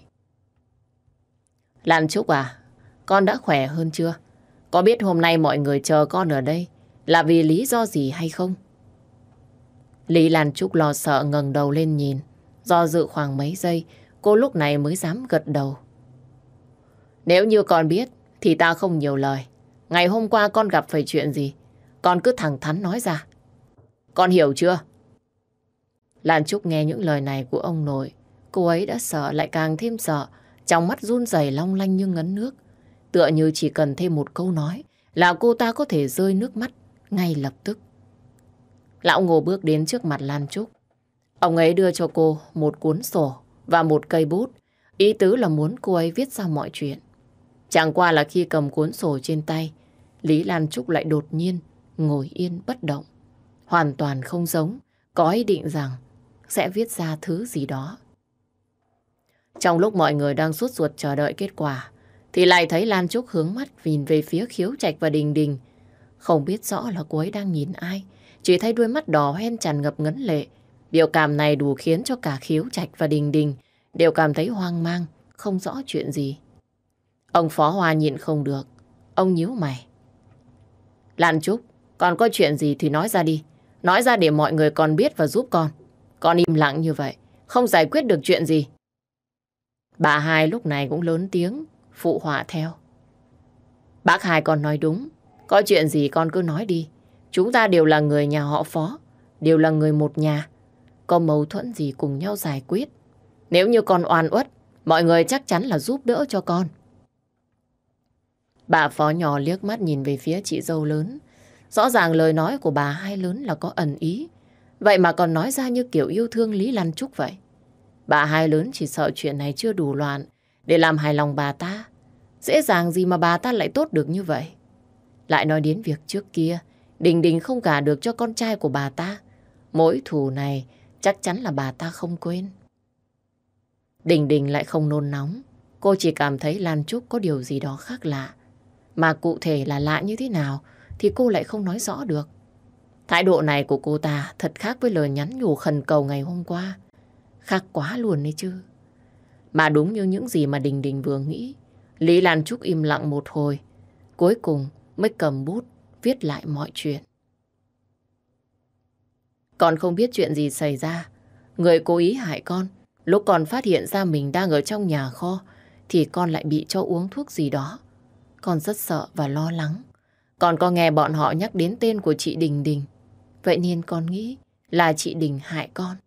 A: Lan Trúc à, con đã khỏe hơn chưa? Có biết hôm nay mọi người chờ con ở đây là vì lý do gì hay không? Lý Lan Trúc lo sợ ngẩng đầu lên nhìn. Do dự khoảng mấy giây, cô lúc này mới dám gật đầu. Nếu như con biết, thì ta không nhiều lời. Ngày hôm qua con gặp phải chuyện gì, con cứ thẳng thắn nói ra. Con hiểu chưa? Lan Trúc nghe những lời này của ông nội, cô ấy đã sợ lại càng thêm sợ, trong mắt run rẩy long lanh như ngấn nước. Tựa như chỉ cần thêm một câu nói là cô ta có thể rơi nước mắt ngay lập tức. Lão Ngô bước đến trước mặt Lan Trúc. Ông ấy đưa cho cô một cuốn sổ và một cây bút, ý tứ là muốn cô ấy viết ra mọi chuyện. Chẳng qua là khi cầm cuốn sổ trên tay, Lý Lan Trúc lại đột nhiên ngồi yên bất động. Hoàn toàn không giống, có ý định rằng sẽ viết ra thứ gì đó. Trong lúc mọi người đang suốt ruột chờ đợi kết quả, thì lại thấy Lan Trúc hướng mắt nhìn về phía khiếu trạch và đình đình. Không biết rõ là cô ấy đang nhìn ai, chỉ thấy đôi mắt đỏ hen tràn ngập ngấn lệ. Biểu cảm này đủ khiến cho cả khiếu trạch và đình đình đều cảm thấy hoang mang, không rõ chuyện gì. Ông Phó Hoa nhịn không được, ông nhíu mày. Lan Trúc, còn có chuyện gì thì nói ra đi, nói ra để mọi người còn biết và giúp con. Con im lặng như vậy, không giải quyết được chuyện gì. Bà hai lúc này cũng lớn tiếng, phụ họa theo. Bác hai con nói đúng, có chuyện gì con cứ nói đi. Chúng ta đều là người nhà họ phó, đều là người một nhà. Có mâu thuẫn gì cùng nhau giải quyết. Nếu như con oan uất, mọi người chắc chắn là giúp đỡ cho con. Bà phó nhỏ liếc mắt nhìn về phía chị dâu lớn. Rõ ràng lời nói của bà hai lớn là có ẩn ý. Vậy mà còn nói ra như kiểu yêu thương Lý Lan Trúc vậy. Bà hai lớn chỉ sợ chuyện này chưa đủ loạn để làm hài lòng bà ta. Dễ dàng gì mà bà ta lại tốt được như vậy. Lại nói đến việc trước kia, Đình Đình không gả được cho con trai của bà ta. Mỗi thù này chắc chắn là bà ta không quên. Đình Đình lại không nôn nóng. Cô chỉ cảm thấy Lan Trúc có điều gì đó khác lạ. Mà cụ thể là lạ như thế nào thì cô lại không nói rõ được. Thái độ này của cô ta thật khác với lời nhắn nhủ khẩn cầu ngày hôm qua. Khác quá luôn đấy chứ. Mà đúng như những gì mà Đình Đình vừa nghĩ, Lý Lan Trúc im lặng một hồi, cuối cùng mới cầm bút viết lại mọi chuyện. Con không biết chuyện gì xảy ra, người cố ý hại con, lúc còn phát hiện ra mình đang ở trong nhà kho, thì con lại bị cho uống thuốc gì đó. Con rất sợ và lo lắng. Còn có nghe bọn họ nhắc đến tên của chị Đình Đình, Vậy nên con nghĩ là chị Đình hại con.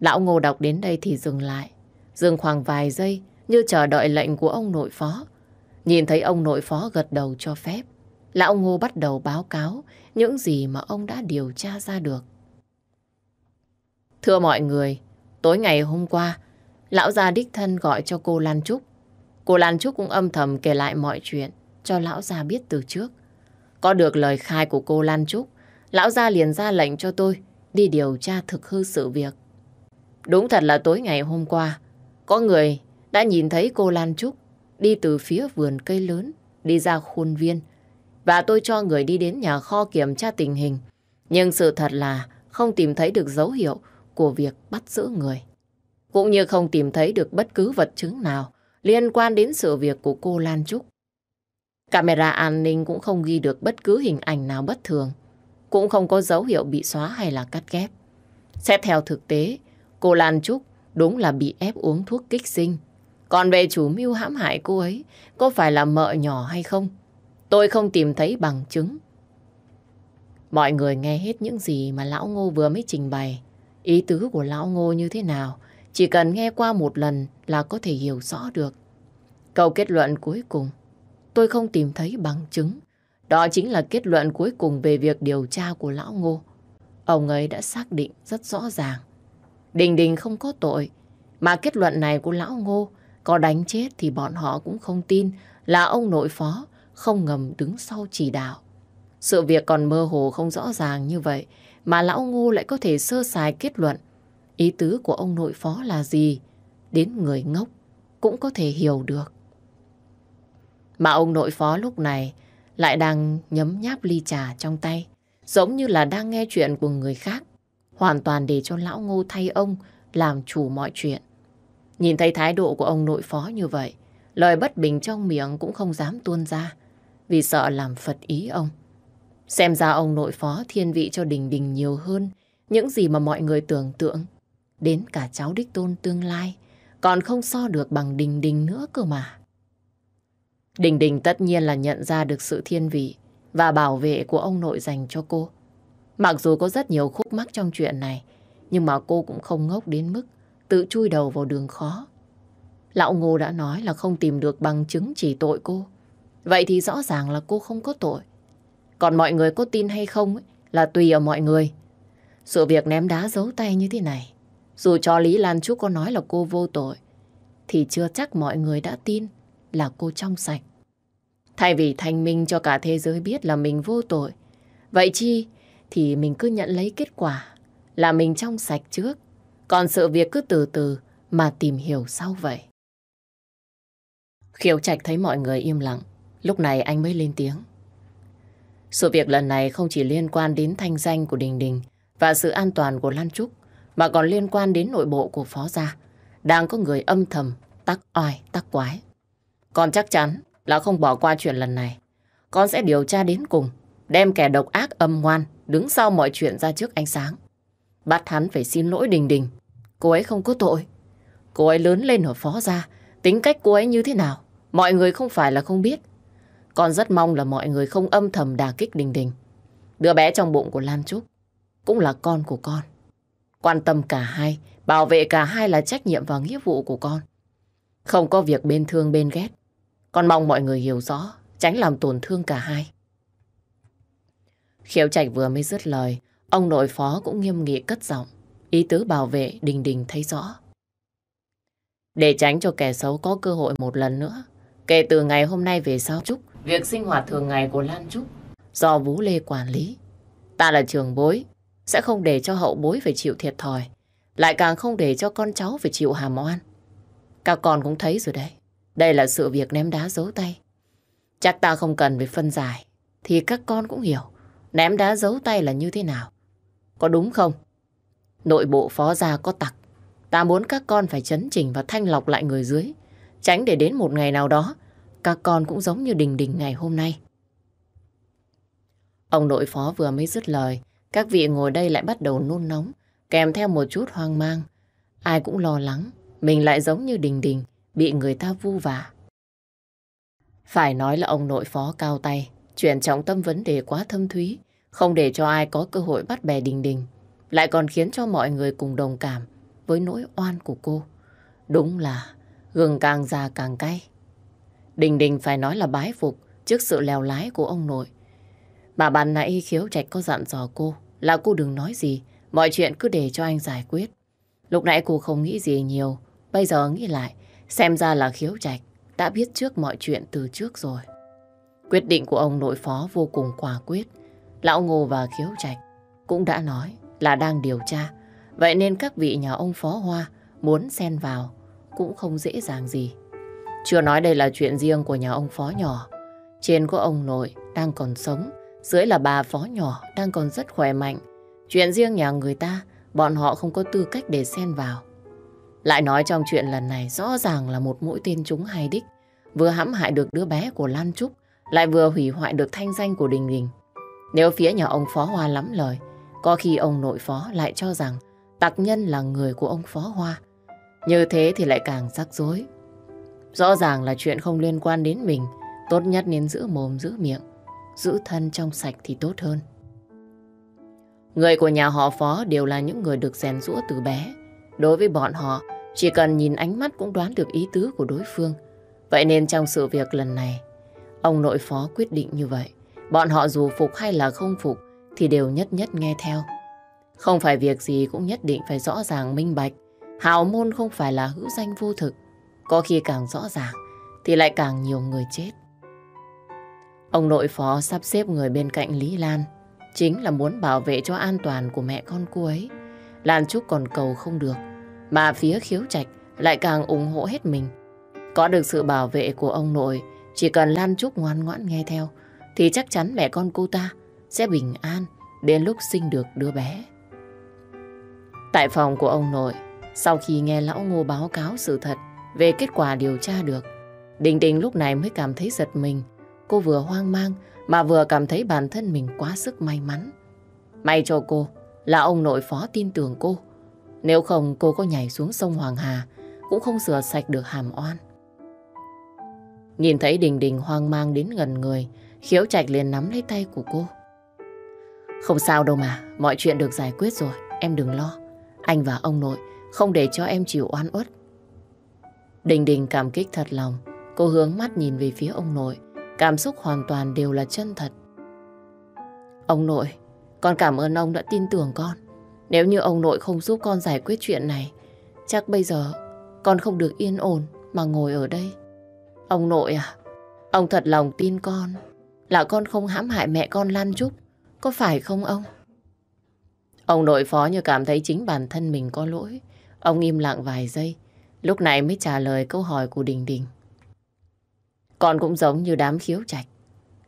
A: Lão Ngô đọc đến đây thì dừng lại. Dừng khoảng vài giây như chờ đợi lệnh của ông nội phó. Nhìn thấy ông nội phó gật đầu cho phép. Lão Ngô bắt đầu báo cáo những gì mà ông đã điều tra ra được. Thưa mọi người, tối ngày hôm qua, lão gia đích thân gọi cho cô Lan Trúc. Cô Lan Trúc cũng âm thầm kể lại mọi chuyện cho lão gia biết từ trước. Có được lời khai của cô Lan Trúc, lão gia liền ra lệnh cho tôi đi điều tra thực hư sự việc. Đúng thật là tối ngày hôm qua, có người đã nhìn thấy cô Lan Trúc đi từ phía vườn cây lớn đi ra khuôn viên và tôi cho người đi đến nhà kho kiểm tra tình hình. Nhưng sự thật là không tìm thấy được dấu hiệu của việc bắt giữ người. Cũng như không tìm thấy được bất cứ vật chứng nào liên quan đến sự việc của cô Lan Trúc. Camera an ninh cũng không ghi được bất cứ hình ảnh nào bất thường cũng không có dấu hiệu bị xóa hay là cắt ghép. Xét theo thực tế, cô Lan Trúc đúng là bị ép uống thuốc kích sinh. Còn về chủ mưu hãm hại cô ấy, có phải là mợ nhỏ hay không? Tôi không tìm thấy bằng chứng. Mọi người nghe hết những gì mà Lão Ngô vừa mới trình bày. Ý tứ của Lão Ngô như thế nào, chỉ cần nghe qua một lần là có thể hiểu rõ được. Câu kết luận cuối cùng, tôi không tìm thấy bằng chứng đó chính là kết luận cuối cùng về việc điều tra của lão Ngô. Ông ấy đã xác định rất rõ ràng. Đình Đình không có tội, mà kết luận này của lão Ngô có đánh chết thì bọn họ cũng không tin là ông nội phó không ngầm đứng sau chỉ đạo. Sự việc còn mơ hồ không rõ ràng như vậy mà lão Ngô lại có thể sơ sài kết luận ý tứ của ông nội phó là gì đến người ngốc cũng có thể hiểu được. Mà ông nội phó lúc này lại đang nhấm nháp ly trà trong tay, giống như là đang nghe chuyện của người khác, hoàn toàn để cho lão ngô thay ông làm chủ mọi chuyện. Nhìn thấy thái độ của ông nội phó như vậy, lời bất bình trong miệng cũng không dám tuôn ra, vì sợ làm phật ý ông. Xem ra ông nội phó thiên vị cho Đình Đình nhiều hơn những gì mà mọi người tưởng tượng. Đến cả cháu đích tôn tương lai, còn không so được bằng Đình Đình nữa cơ mà. Đình Đình tất nhiên là nhận ra được sự thiên vị và bảo vệ của ông nội dành cho cô. Mặc dù có rất nhiều khúc mắc trong chuyện này, nhưng mà cô cũng không ngốc đến mức tự chui đầu vào đường khó. Lão Ngô đã nói là không tìm được bằng chứng chỉ tội cô. Vậy thì rõ ràng là cô không có tội. Còn mọi người có tin hay không ấy, là tùy ở mọi người. Sự việc ném đá giấu tay như thế này, dù cho Lý Lan Trúc có nói là cô vô tội, thì chưa chắc mọi người đã tin là cô trong sạch. Thay vì thanh minh cho cả thế giới biết là mình vô tội, vậy chi thì mình cứ nhận lấy kết quả là mình trong sạch trước, còn sự việc cứ từ từ mà tìm hiểu sau vậy. Khiếu Trạch thấy mọi người im lặng, lúc này anh mới lên tiếng. Sự việc lần này không chỉ liên quan đến thanh danh của Đình Đình và sự an toàn của Lan Trúc, mà còn liên quan đến nội bộ của Phó Gia. Đang có người âm thầm, tắc oai, tắc quái. Con chắc chắn là không bỏ qua chuyện lần này. Con sẽ điều tra đến cùng, đem kẻ độc ác âm ngoan đứng sau mọi chuyện ra trước ánh sáng. Bắt hắn phải xin lỗi Đình Đình. Cô ấy không có tội. Cô ấy lớn lên ở phó gia, tính cách cô ấy như thế nào, mọi người không phải là không biết. Con rất mong là mọi người không âm thầm đà kích Đình Đình. Đứa bé trong bụng của lan Trúc cũng là con của con. Quan tâm cả hai, bảo vệ cả hai là trách nhiệm và nghĩa vụ của con. Không có việc bên thương bên ghét. Con mong mọi người hiểu rõ, tránh làm tổn thương cả hai. Khiếu Trạch vừa mới dứt lời, ông nội phó cũng nghiêm nghị cất giọng, ý tứ bảo vệ Đình Đình thấy rõ. Để tránh cho kẻ xấu có cơ hội một lần nữa, kể từ ngày hôm nay về sau Trúc, việc sinh hoạt thường ngày của Lan Trúc do Vũ Lê quản lý. Ta là trường bối, sẽ không để cho hậu bối phải chịu thiệt thòi, lại càng không để cho con cháu phải chịu hàm oan. Các con cũng thấy rồi đấy. Đây là sự việc ném đá giấu tay. Chắc ta không cần phải phân giải, thì các con cũng hiểu ném đá giấu tay là như thế nào. Có đúng không? Nội bộ phó gia có tặc. Ta muốn các con phải chấn chỉnh và thanh lọc lại người dưới. Tránh để đến một ngày nào đó, các con cũng giống như Đình Đình ngày hôm nay. Ông nội phó vừa mới dứt lời, các vị ngồi đây lại bắt đầu nôn nóng, kèm theo một chút hoang mang. Ai cũng lo lắng, mình lại giống như Đình Đình, bị người ta vu vả. Phải nói là ông nội phó cao tay, chuyển trọng tâm vấn đề quá thâm thúy, không để cho ai có cơ hội bắt bè đình đình, lại còn khiến cho mọi người cùng đồng cảm với nỗi oan của cô. Đúng là gừng càng già càng cay. Đình đình phải nói là bái phục trước sự lèo lái của ông nội. Bà bạn nãy khiếu trạch có dặn dò cô là cô đừng nói gì, mọi chuyện cứ để cho anh giải quyết. Lúc nãy cô không nghĩ gì nhiều, bây giờ nghĩ lại Xem ra là khiếu trạch đã biết trước mọi chuyện từ trước rồi. Quyết định của ông nội phó vô cùng quả quyết. Lão Ngô và khiếu trạch cũng đã nói là đang điều tra. Vậy nên các vị nhà ông phó Hoa muốn xen vào cũng không dễ dàng gì. Chưa nói đây là chuyện riêng của nhà ông phó nhỏ. Trên có ông nội đang còn sống, dưới là bà phó nhỏ đang còn rất khỏe mạnh. Chuyện riêng nhà người ta, bọn họ không có tư cách để xen vào. Lại nói trong chuyện lần này rõ ràng là một mũi tên trúng hai đích. Vừa hãm hại được đứa bé của Lan Trúc, lại vừa hủy hoại được thanh danh của Đình Đình. Nếu phía nhà ông Phó Hoa lắm lời, có khi ông nội Phó lại cho rằng tặc nhân là người của ông Phó Hoa. Như thế thì lại càng rắc rối. Rõ ràng là chuyện không liên quan đến mình, tốt nhất nên giữ mồm giữ miệng, giữ thân trong sạch thì tốt hơn. Người của nhà họ Phó đều là những người được rèn rũa từ bé. Đối với bọn họ, chỉ cần nhìn ánh mắt cũng đoán được ý tứ của đối phương. Vậy nên trong sự việc lần này, ông nội phó quyết định như vậy. Bọn họ dù phục hay là không phục thì đều nhất nhất nghe theo. Không phải việc gì cũng nhất định phải rõ ràng minh bạch. Hào môn không phải là hữu danh vô thực. Có khi càng rõ ràng thì lại càng nhiều người chết. Ông nội phó sắp xếp người bên cạnh Lý Lan chính là muốn bảo vệ cho an toàn của mẹ con cô ấy. Lan Trúc còn cầu không được mà phía khiếu trạch lại càng ủng hộ hết mình. Có được sự bảo vệ của ông nội, chỉ cần Lan Trúc ngoan ngoãn nghe theo, thì chắc chắn mẹ con cô ta sẽ bình an đến lúc sinh được đứa bé. Tại phòng của ông nội, sau khi nghe lão ngô báo cáo sự thật về kết quả điều tra được, Đình Đình lúc này mới cảm thấy giật mình. Cô vừa hoang mang mà vừa cảm thấy bản thân mình quá sức may mắn. May cho cô là ông nội phó tin tưởng cô nếu không cô có nhảy xuống sông Hoàng Hà cũng không rửa sạch được hàm oan. Nhìn thấy Đình Đình hoang mang đến gần người, khiếu trạch liền nắm lấy tay của cô. Không sao đâu mà, mọi chuyện được giải quyết rồi, em đừng lo. Anh và ông nội không để cho em chịu oan uất. Đình Đình cảm kích thật lòng, cô hướng mắt nhìn về phía ông nội, cảm xúc hoàn toàn đều là chân thật. Ông nội, con cảm ơn ông đã tin tưởng con. Nếu như ông nội không giúp con giải quyết chuyện này, chắc bây giờ con không được yên ổn mà ngồi ở đây. Ông nội à, ông thật lòng tin con là con không hãm hại mẹ con Lan Trúc, có phải không ông? Ông nội phó như cảm thấy chính bản thân mình có lỗi. Ông im lặng vài giây, lúc này mới trả lời câu hỏi của Đình Đình. Con cũng giống như đám khiếu trạch.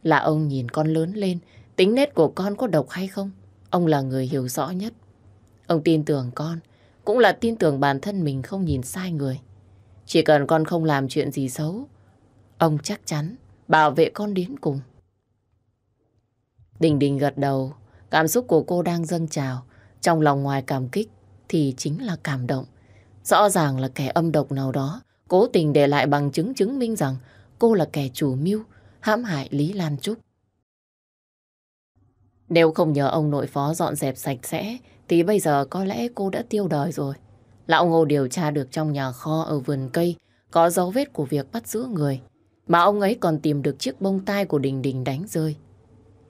A: Là ông nhìn con lớn lên, tính nết của con có độc hay không? Ông là người hiểu rõ nhất. Ông tin tưởng con, cũng là tin tưởng bản thân mình không nhìn sai người. Chỉ cần con không làm chuyện gì xấu, ông chắc chắn bảo vệ con đến cùng. Đình Đình gật đầu, cảm xúc của cô đang dâng trào, trong lòng ngoài cảm kích thì chính là cảm động. Rõ ràng là kẻ âm độc nào đó cố tình để lại bằng chứng chứng minh rằng cô là kẻ chủ mưu hãm hại Lý Lan Trúc. Nếu không nhờ ông nội phó dọn dẹp sạch sẽ thì bây giờ có lẽ cô đã tiêu đời rồi. Lão Ngô điều tra được trong nhà kho ở vườn cây có dấu vết của việc bắt giữ người mà ông ấy còn tìm được chiếc bông tai của Đình Đình đánh rơi.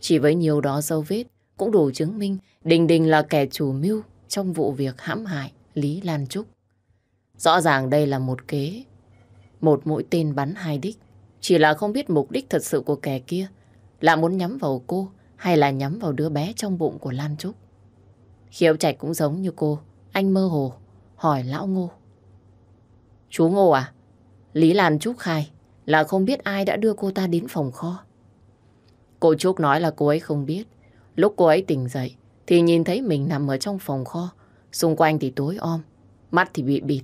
A: Chỉ với nhiều đó dấu vết cũng đủ chứng minh Đình Đình là kẻ chủ mưu trong vụ việc hãm hại Lý Lan Trúc. Rõ ràng đây là một kế, một mũi tên bắn hai đích. Chỉ là không biết mục đích thật sự của kẻ kia là muốn nhắm vào cô hay là nhắm vào đứa bé trong bụng của Lan Trúc. Khiếu Trạch cũng giống như cô, anh mơ hồ, hỏi lão Ngô. Chú Ngô à, Lý Lan Trúc khai là không biết ai đã đưa cô ta đến phòng kho. Cô Trúc nói là cô ấy không biết. Lúc cô ấy tỉnh dậy thì nhìn thấy mình nằm ở trong phòng kho, xung quanh thì tối om, mắt thì bị bịt.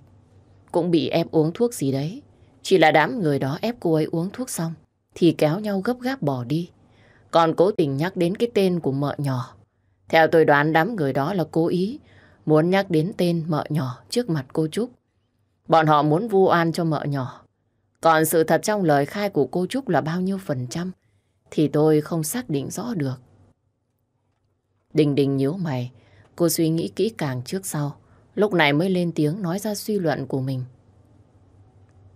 A: Cũng bị ép uống thuốc gì đấy. Chỉ là đám người đó ép cô ấy uống thuốc xong thì kéo nhau gấp gáp bỏ đi còn cố tình nhắc đến cái tên của mợ nhỏ. Theo tôi đoán đám người đó là cố ý muốn nhắc đến tên mợ nhỏ trước mặt cô Trúc. Bọn họ muốn vu oan cho mợ nhỏ. Còn sự thật trong lời khai của cô Trúc là bao nhiêu phần trăm thì tôi không xác định rõ được. Đình Đình nhíu mày, cô suy nghĩ kỹ càng trước sau, lúc này mới lên tiếng nói ra suy luận của mình.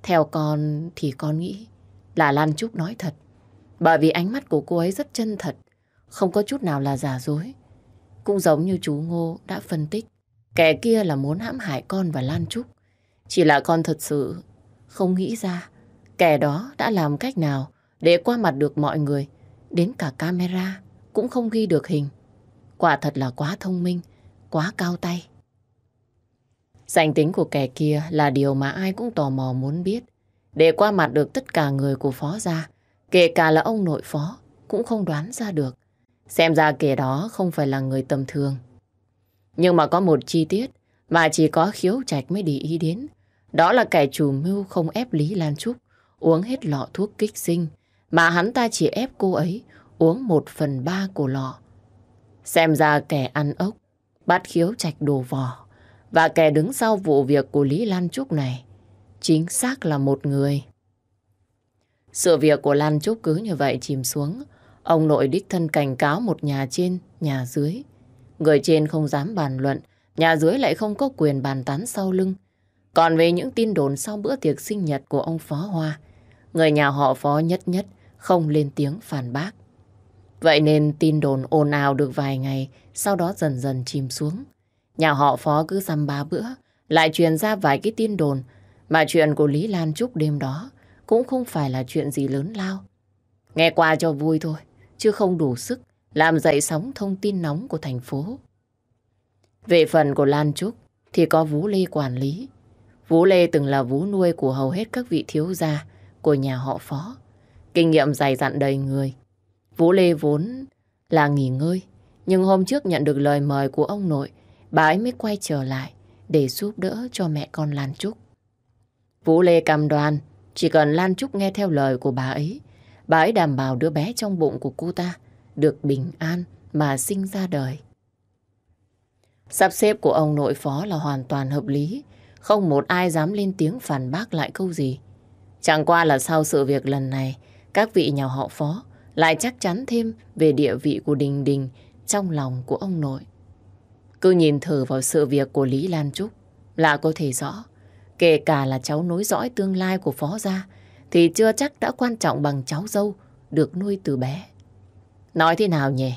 A: Theo con thì con nghĩ là Lan Trúc nói thật. Bởi vì ánh mắt của cô ấy rất chân thật, không có chút nào là giả dối. Cũng giống như chú Ngô đã phân tích, kẻ kia là muốn hãm hại con và Lan Trúc. Chỉ là con thật sự không nghĩ ra kẻ đó đã làm cách nào để qua mặt được mọi người, đến cả camera cũng không ghi được hình. Quả thật là quá thông minh, quá cao tay. Danh tính của kẻ kia là điều mà ai cũng tò mò muốn biết. Để qua mặt được tất cả người của phó gia, Kể cả là ông nội phó cũng không đoán ra được. Xem ra kẻ đó không phải là người tầm thường. Nhưng mà có một chi tiết mà chỉ có khiếu trạch mới để ý đến. Đó là kẻ chủ mưu không ép Lý Lan Trúc uống hết lọ thuốc kích sinh mà hắn ta chỉ ép cô ấy uống một phần ba của lọ. Xem ra kẻ ăn ốc, bắt khiếu trạch đồ vò và kẻ đứng sau vụ việc của Lý Lan Trúc này chính xác là một người. Sự việc của Lan Trúc cứ như vậy chìm xuống. Ông nội đích thân cảnh cáo một nhà trên, nhà dưới. Người trên không dám bàn luận, nhà dưới lại không có quyền bàn tán sau lưng. Còn về những tin đồn sau bữa tiệc sinh nhật của ông Phó Hoa, người nhà họ Phó nhất nhất không lên tiếng phản bác. Vậy nên tin đồn ồn ào được vài ngày, sau đó dần dần chìm xuống. Nhà họ Phó cứ dăm ba bữa, lại truyền ra vài cái tin đồn, mà chuyện của Lý Lan Trúc đêm đó cũng không phải là chuyện gì lớn lao. Nghe qua cho vui thôi, chứ không đủ sức làm dậy sóng thông tin nóng của thành phố. Về phần của Lan Trúc thì có Vũ Lê quản lý. Vũ Lê từng là vũ nuôi của hầu hết các vị thiếu gia của nhà họ phó. Kinh nghiệm dày dặn đầy người. Vũ Lê vốn là nghỉ ngơi, nhưng hôm trước nhận được lời mời của ông nội, bà ấy mới quay trở lại để giúp đỡ cho mẹ con Lan Trúc. Vũ Lê cầm đoàn chỉ cần Lan Trúc nghe theo lời của bà ấy, bà ấy đảm bảo đứa bé trong bụng của cô ta được bình an mà sinh ra đời. Sắp xếp của ông nội phó là hoàn toàn hợp lý, không một ai dám lên tiếng phản bác lại câu gì. Chẳng qua là sau sự việc lần này, các vị nhà họ phó lại chắc chắn thêm về địa vị của Đình Đình trong lòng của ông nội. Cứ nhìn thử vào sự việc của Lý Lan Trúc là có thể rõ Kể cả là cháu nối dõi tương lai của Phó Gia, thì chưa chắc đã quan trọng bằng cháu dâu được nuôi từ bé. Nói thế nào nhỉ?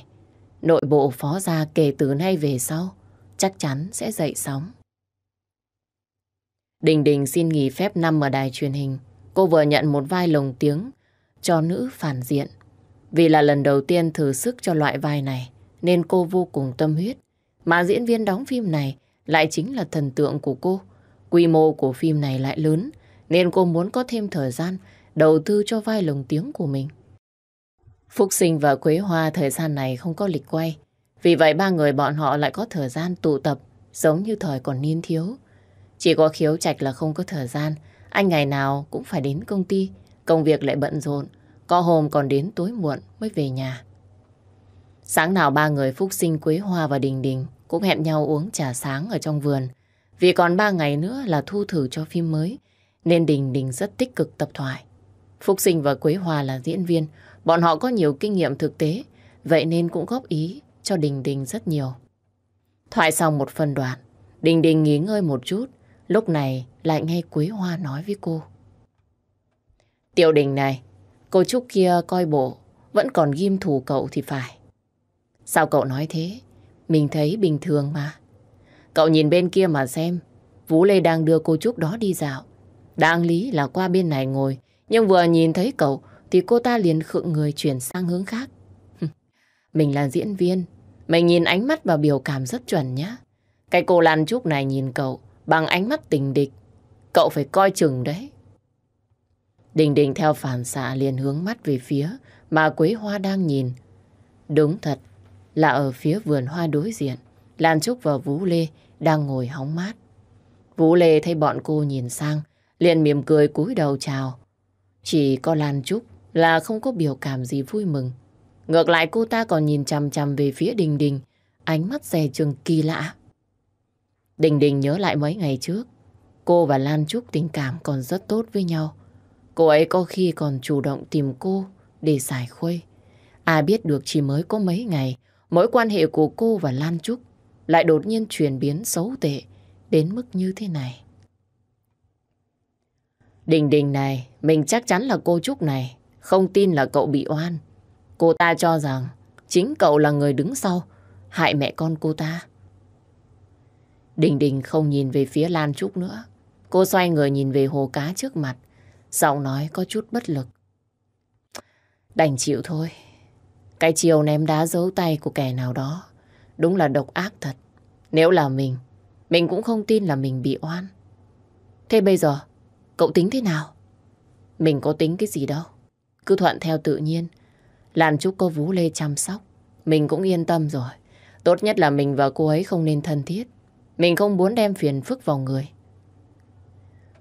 A: Nội bộ Phó Gia kể từ nay về sau, chắc chắn sẽ dậy sóng. Đình Đình xin nghỉ phép năm ở đài truyền hình. Cô vừa nhận một vai lồng tiếng cho nữ phản diện. Vì là lần đầu tiên thử sức cho loại vai này, nên cô vô cùng tâm huyết. Mà diễn viên đóng phim này lại chính là thần tượng của cô. Quy mô của phim này lại lớn, nên cô muốn có thêm thời gian đầu tư cho vai lồng tiếng của mình. Phúc Sinh và Quế Hoa thời gian này không có lịch quay, vì vậy ba người bọn họ lại có thời gian tụ tập giống như thời còn niên thiếu. Chỉ có khiếu trạch là không có thời gian, anh ngày nào cũng phải đến công ty, công việc lại bận rộn, có hôm còn đến tối muộn mới về nhà. Sáng nào ba người Phúc Sinh, Quế Hoa và Đình Đình cũng hẹn nhau uống trà sáng ở trong vườn. Vì còn 3 ngày nữa là thu thử cho phim mới, nên Đình Đình rất tích cực tập thoại. Phúc Sinh và Quế Hòa là diễn viên, bọn họ có nhiều kinh nghiệm thực tế, vậy nên cũng góp ý cho Đình Đình rất nhiều. Thoại xong một phần đoạn, Đình Đình nghỉ ngơi một chút, lúc này lại nghe Quế Hoa nói với cô. Tiểu Đình này, cô Trúc kia coi bộ, vẫn còn ghim thủ cậu thì phải. Sao cậu nói thế? Mình thấy bình thường mà. Cậu nhìn bên kia mà xem. Vũ Lê đang đưa cô Trúc đó đi dạo. Đáng lý là qua bên này ngồi. Nhưng vừa nhìn thấy cậu thì cô ta liền khựng người chuyển sang hướng khác. Mình là diễn viên. Mình nhìn ánh mắt và biểu cảm rất chuẩn nhá. Cái cô Lan Trúc này nhìn cậu bằng ánh mắt tình địch. Cậu phải coi chừng đấy. Đình đình theo phản xạ liền hướng mắt về phía mà Quế Hoa đang nhìn. Đúng thật là ở phía vườn hoa đối diện. Lan Trúc và Vũ Lê đang ngồi hóng mát. Vũ Lê thấy bọn cô nhìn sang, liền mỉm cười cúi đầu chào. Chỉ có Lan Trúc là không có biểu cảm gì vui mừng. Ngược lại cô ta còn nhìn chằm chằm về phía Đình Đình, ánh mắt dè chừng kỳ lạ. Đình Đình nhớ lại mấy ngày trước, cô và Lan Trúc tình cảm còn rất tốt với nhau. Cô ấy có khi còn chủ động tìm cô để giải khuây. Ai à biết được chỉ mới có mấy ngày, mối quan hệ của cô và Lan Trúc lại đột nhiên chuyển biến xấu tệ đến mức như thế này. Đình đình này, mình chắc chắn là cô Trúc này, không tin là cậu bị oan. Cô ta cho rằng chính cậu là người đứng sau, hại mẹ con cô ta. Đình đình không nhìn về phía Lan Trúc nữa. Cô xoay người nhìn về hồ cá trước mặt, giọng nói có chút bất lực. Đành chịu thôi, cái chiều ném đá giấu tay của kẻ nào đó Đúng là độc ác thật. Nếu là mình, mình cũng không tin là mình bị oan. Thế bây giờ, cậu tính thế nào? Mình có tính cái gì đâu. Cứ thuận theo tự nhiên. Làn chúc cô Vũ Lê chăm sóc. Mình cũng yên tâm rồi. Tốt nhất là mình và cô ấy không nên thân thiết. Mình không muốn đem phiền phức vào người.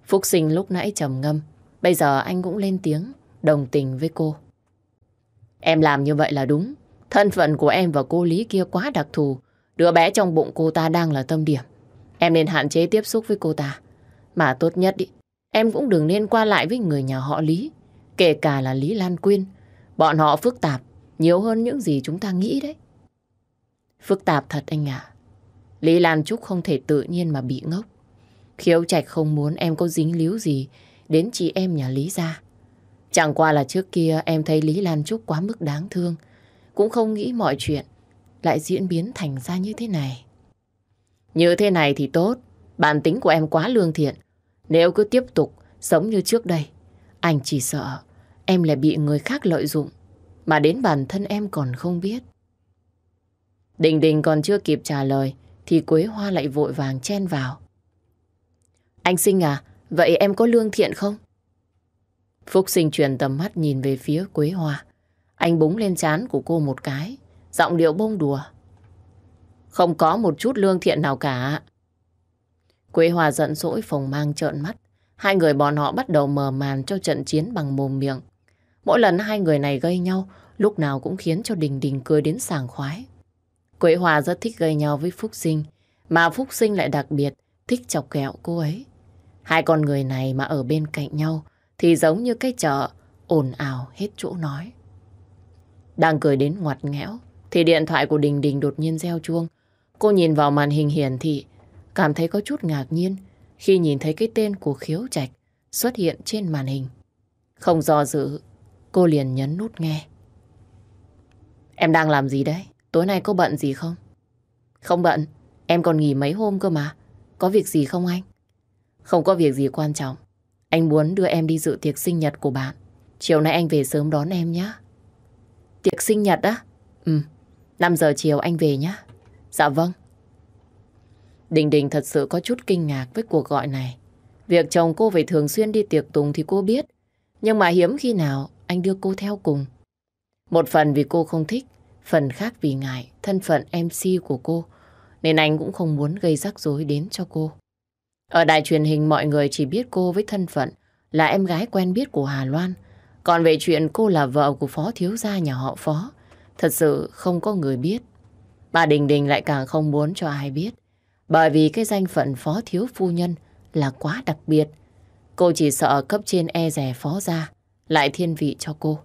A: Phúc sinh lúc nãy trầm ngâm. Bây giờ anh cũng lên tiếng, đồng tình với cô. Em làm như vậy là đúng. Thân phận của em và cô Lý kia quá đặc thù. Đứa bé trong bụng cô ta đang là tâm điểm. Em nên hạn chế tiếp xúc với cô ta. Mà tốt nhất ý, em cũng đừng nên qua lại với người nhà họ Lý. Kể cả là Lý Lan Quyên. Bọn họ phức tạp, nhiều hơn những gì chúng ta nghĩ đấy. Phức tạp thật anh ạ. Lý Lan Trúc không thể tự nhiên mà bị ngốc. Khiếu Trạch không muốn em có dính líu gì đến chị em nhà Lý ra. Chẳng qua là trước kia em thấy Lý Lan Trúc quá mức đáng thương. Cũng không nghĩ mọi chuyện lại diễn biến thành ra như thế này. Như thế này thì tốt, bản tính của em quá lương thiện. Nếu cứ tiếp tục sống như trước đây, anh chỉ sợ em lại bị người khác lợi dụng, mà đến bản thân em còn không biết. Đình Đình còn chưa kịp trả lời, thì Quế Hoa lại vội vàng chen vào. Anh Sinh à, vậy em có lương thiện không? Phúc Sinh truyền tầm mắt nhìn về phía Quế Hoa. Anh búng lên chán của cô một cái, giọng điệu bông đùa. Không có một chút lương thiện nào cả. Quế Hòa giận dỗi phồng mang trợn mắt. Hai người bọn họ bắt đầu mờ màn cho trận chiến bằng mồm miệng. Mỗi lần hai người này gây nhau, lúc nào cũng khiến cho Đình Đình cười đến sảng khoái. Quế Hòa rất thích gây nhau với Phúc Sinh, mà Phúc Sinh lại đặc biệt thích chọc ghẹo cô ấy. Hai con người này mà ở bên cạnh nhau thì giống như cái chợ ồn ào hết chỗ nói. Đang cười đến ngoặt nghẽo, thì điện thoại của Đình Đình đột nhiên reo chuông. Cô nhìn vào màn hình hiển thị, cảm thấy có chút ngạc nhiên khi nhìn thấy cái tên của khiếu trạch xuất hiện trên màn hình. Không do dự, cô liền nhấn nút nghe. Em đang làm gì đấy? Tối nay có bận gì không? Không bận, em còn nghỉ mấy hôm cơ mà. Có việc gì không anh? Không có việc gì quan trọng. Anh muốn đưa em đi dự tiệc sinh nhật của bạn. Chiều nay anh về sớm đón em nhé. Tiệc sinh nhật á? Ừ, 5 giờ chiều anh về nhé. Dạ vâng. Đình Đình thật sự có chút kinh ngạc với cuộc gọi này. Việc chồng cô phải thường xuyên đi tiệc tùng thì cô biết. Nhưng mà hiếm khi nào anh đưa cô theo cùng. Một phần vì cô không thích, phần khác vì ngại thân phận MC của cô. Nên anh cũng không muốn gây rắc rối đến cho cô. Ở đài truyền hình mọi người chỉ biết cô với thân phận là em gái quen biết của Hà Loan. Còn về chuyện cô là vợ của phó thiếu gia nhà họ phó, thật sự không có người biết. Bà Đình Đình lại càng không muốn cho ai biết, bởi vì cái danh phận phó thiếu phu nhân là quá đặc biệt. Cô chỉ sợ cấp trên e rè phó gia, lại thiên vị cho cô.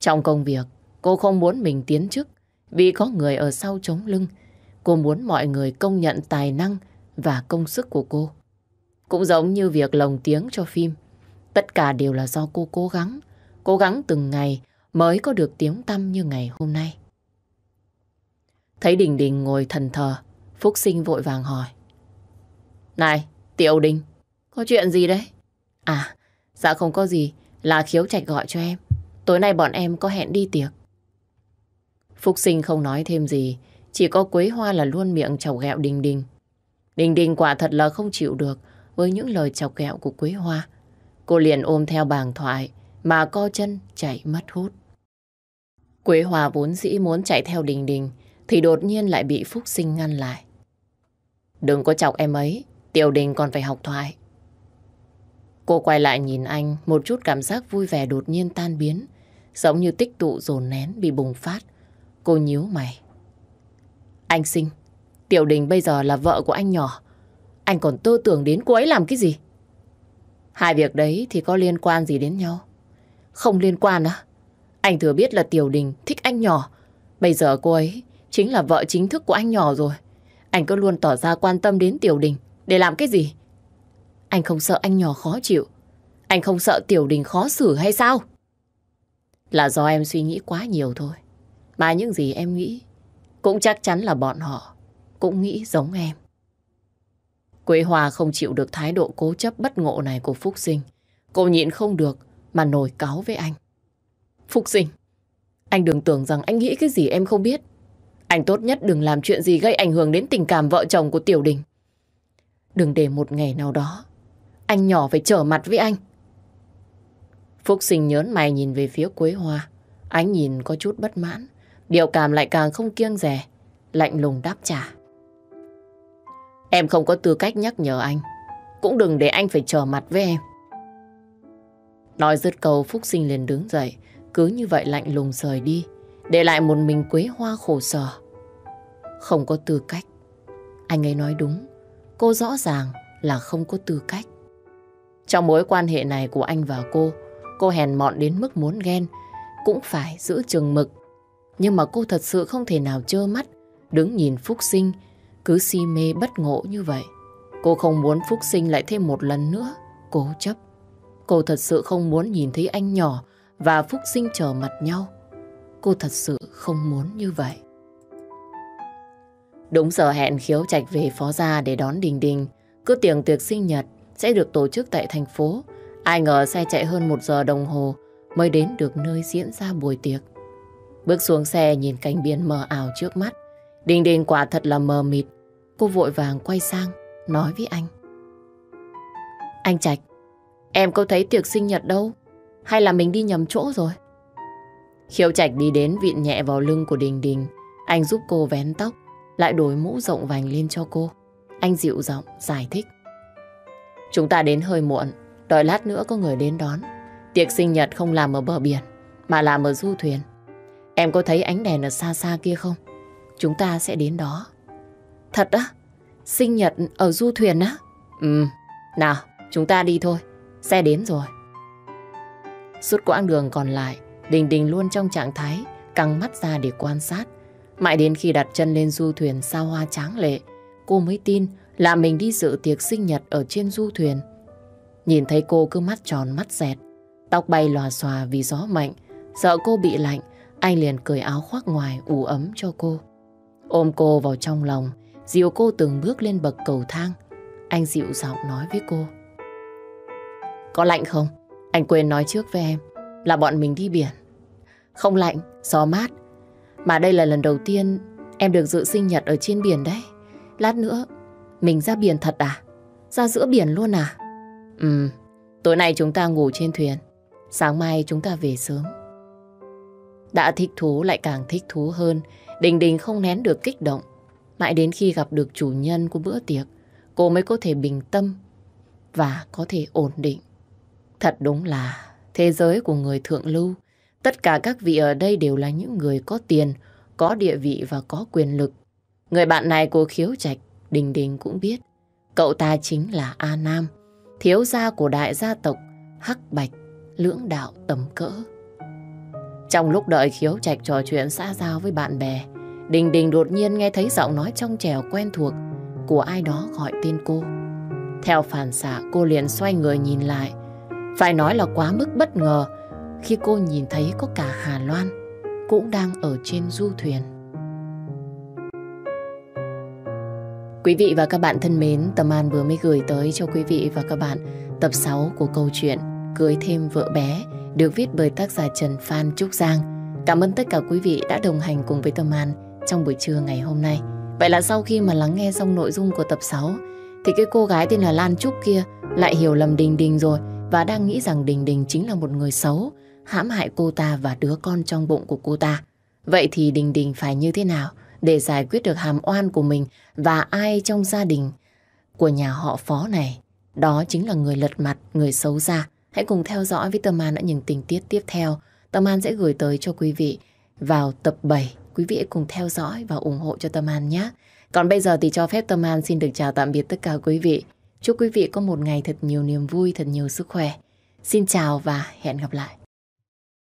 A: Trong công việc, cô không muốn mình tiến chức vì có người ở sau chống lưng. Cô muốn mọi người công nhận tài năng và công sức của cô. Cũng giống như việc lồng tiếng cho phim, tất cả đều là do cô cố gắng, cố gắng từng ngày mới có được tiếng tăm như ngày hôm nay. Thấy Đình Đình ngồi thần thờ, Phúc Sinh vội vàng hỏi. Này, Tiểu Đình, có chuyện gì đấy? À, dạ không có gì, là khiếu trạch gọi cho em. Tối nay bọn em có hẹn đi tiệc. Phúc Sinh không nói thêm gì, chỉ có Quế Hoa là luôn miệng chọc ghẹo Đình Đình. Đình Đình quả thật là không chịu được với những lời chọc ghẹo của Quế Hoa. Cô liền ôm theo bàng thoại, mà co chân chạy mất hút. Quế Hòa vốn dĩ muốn chạy theo Đình Đình thì đột nhiên lại bị Phúc Sinh ngăn lại. Đừng có chọc em ấy, Tiểu Đình còn phải học thoại. Cô quay lại nhìn anh, một chút cảm giác vui vẻ đột nhiên tan biến, giống như tích tụ dồn nén bị bùng phát. Cô nhíu mày. Anh sinh, Tiểu Đình bây giờ là vợ của anh nhỏ. Anh còn tư tưởng đến cô ấy làm cái gì? Hai việc đấy thì có liên quan gì đến nhau? Không liên quan á. À? Anh thừa biết là Tiểu Đình thích anh nhỏ. Bây giờ cô ấy chính là vợ chính thức của anh nhỏ rồi. Anh cứ luôn tỏ ra quan tâm đến Tiểu Đình để làm cái gì? Anh không sợ anh nhỏ khó chịu. Anh không sợ Tiểu Đình khó xử hay sao? Là do em suy nghĩ quá nhiều thôi. Mà những gì em nghĩ cũng chắc chắn là bọn họ cũng nghĩ giống em. Quế Hòa không chịu được thái độ cố chấp bất ngộ này của Phúc Sinh. Cô nhịn không được mà nổi cáo với anh. Phục sinh, anh đừng tưởng rằng anh nghĩ cái gì em không biết. Anh tốt nhất đừng làm chuyện gì gây ảnh hưởng đến tình cảm vợ chồng của Tiểu Đình. Đừng để một ngày nào đó, anh nhỏ phải trở mặt với anh. Phúc sinh nhớn mày nhìn về phía Quế Hoa. Ánh nhìn có chút bất mãn. Điều cảm lại càng không kiêng rẻ. Lạnh lùng đáp trả. Em không có tư cách nhắc nhở anh. Cũng đừng để anh phải trở mặt với em. Nói dứt câu Phúc Sinh liền đứng dậy, cứ như vậy lạnh lùng rời đi, để lại một mình Quế Hoa khổ sở. Không có tư cách. Anh ấy nói đúng, cô rõ ràng là không có tư cách. Trong mối quan hệ này của anh và cô, cô hèn mọn đến mức muốn ghen, cũng phải giữ chừng mực. Nhưng mà cô thật sự không thể nào trơ mắt, đứng nhìn Phúc Sinh, cứ si mê bất ngộ như vậy. Cô không muốn Phúc Sinh lại thêm một lần nữa, cố chấp. Cô thật sự không muốn nhìn thấy anh nhỏ và Phúc Sinh trở mặt nhau. Cô thật sự không muốn như vậy. Đúng giờ hẹn khiếu trạch về phó gia để đón Đình Đình. Cứ tiệc tiệc sinh nhật sẽ được tổ chức tại thành phố. Ai ngờ xe chạy hơn một giờ đồng hồ mới đến được nơi diễn ra buổi tiệc. Bước xuống xe nhìn cảnh biển mờ ảo trước mắt. Đình Đình quả thật là mờ mịt. Cô vội vàng quay sang, nói với anh. Anh Trạch, Em có thấy tiệc sinh nhật đâu? Hay là mình đi nhầm chỗ rồi? Khiêu Trạch đi đến vịn nhẹ vào lưng của Đình Đình. Anh giúp cô vén tóc, lại đổi mũ rộng vành lên cho cô. Anh dịu giọng, giải thích. Chúng ta đến hơi muộn, đợi lát nữa có người đến đón. Tiệc sinh nhật không làm ở bờ biển, mà làm ở du thuyền. Em có thấy ánh đèn ở xa xa kia không? Chúng ta sẽ đến đó. Thật á? Sinh nhật ở du thuyền á? Ừ, nào, chúng ta đi thôi. Xe đến rồi. Suốt quãng đường còn lại, Đình Đình luôn trong trạng thái căng mắt ra để quan sát. Mãi đến khi đặt chân lên du thuyền xa hoa tráng lệ, cô mới tin là mình đi dự tiệc sinh nhật ở trên du thuyền. Nhìn thấy cô cứ mắt tròn mắt dẹt, tóc bay lòa xòa vì gió mạnh, sợ cô bị lạnh, anh liền cởi áo khoác ngoài ủ ấm cho cô. Ôm cô vào trong lòng, dìu cô từng bước lên bậc cầu thang. Anh dịu giọng nói với cô. Có lạnh không? Anh quên nói trước với em là bọn mình đi biển. Không lạnh, gió mát. Mà đây là lần đầu tiên em được dự sinh nhật ở trên biển đấy. Lát nữa, mình ra biển thật à? Ra giữa biển luôn à? Ừ, tối nay chúng ta ngủ trên thuyền. Sáng mai chúng ta về sớm. Đã thích thú lại càng thích thú hơn. Đình Đình không nén được kích động. Mãi đến khi gặp được chủ nhân của bữa tiệc, cô mới có thể bình tâm và có thể ổn định. Thật đúng là thế giới của người thượng lưu, tất cả các vị ở đây đều là những người có tiền, có địa vị và có quyền lực. Người bạn này của khiếu trạch, Đình Đình cũng biết. Cậu ta chính là A Nam, thiếu gia của đại gia tộc Hắc Bạch, lưỡng đạo tầm cỡ. Trong lúc đợi khiếu trạch trò chuyện xã giao với bạn bè, Đình Đình đột nhiên nghe thấy giọng nói trong trèo quen thuộc của ai đó gọi tên cô. Theo phản xạ cô liền xoay người nhìn lại phải nói là quá mức bất ngờ khi cô nhìn thấy có cả Hà Loan cũng đang ở trên du thuyền. Quý vị và các bạn thân mến, Tâm An vừa mới gửi tới cho quý vị và các bạn tập 6 của câu chuyện Cưới thêm vợ bé được viết bởi tác giả Trần Phan Trúc Giang. Cảm ơn tất cả quý vị đã đồng hành cùng với Tâm An trong buổi trưa ngày hôm nay. Vậy là sau khi mà lắng nghe xong nội dung của tập 6 thì cái cô gái tên là Lan Trúc kia lại hiểu lầm Đình Đình rồi và đang nghĩ rằng Đình Đình chính là một người xấu, hãm hại cô ta và đứa con trong bụng của cô ta. Vậy thì Đình Đình phải như thế nào để giải quyết được hàm oan của mình và ai trong gia đình của nhà họ phó này? Đó chính là người lật mặt, người xấu xa. Hãy cùng theo dõi với Tâm An ở những tình tiết tiếp theo. Tâm An sẽ gửi tới cho quý vị vào tập 7. Quý vị hãy cùng theo dõi và ủng hộ cho Tâm An nhé. Còn bây giờ thì cho phép Tâm An xin được chào tạm biệt tất cả quý vị. Chúc quý vị có một ngày thật nhiều niềm vui, thật nhiều sức khỏe. Xin chào và hẹn gặp lại.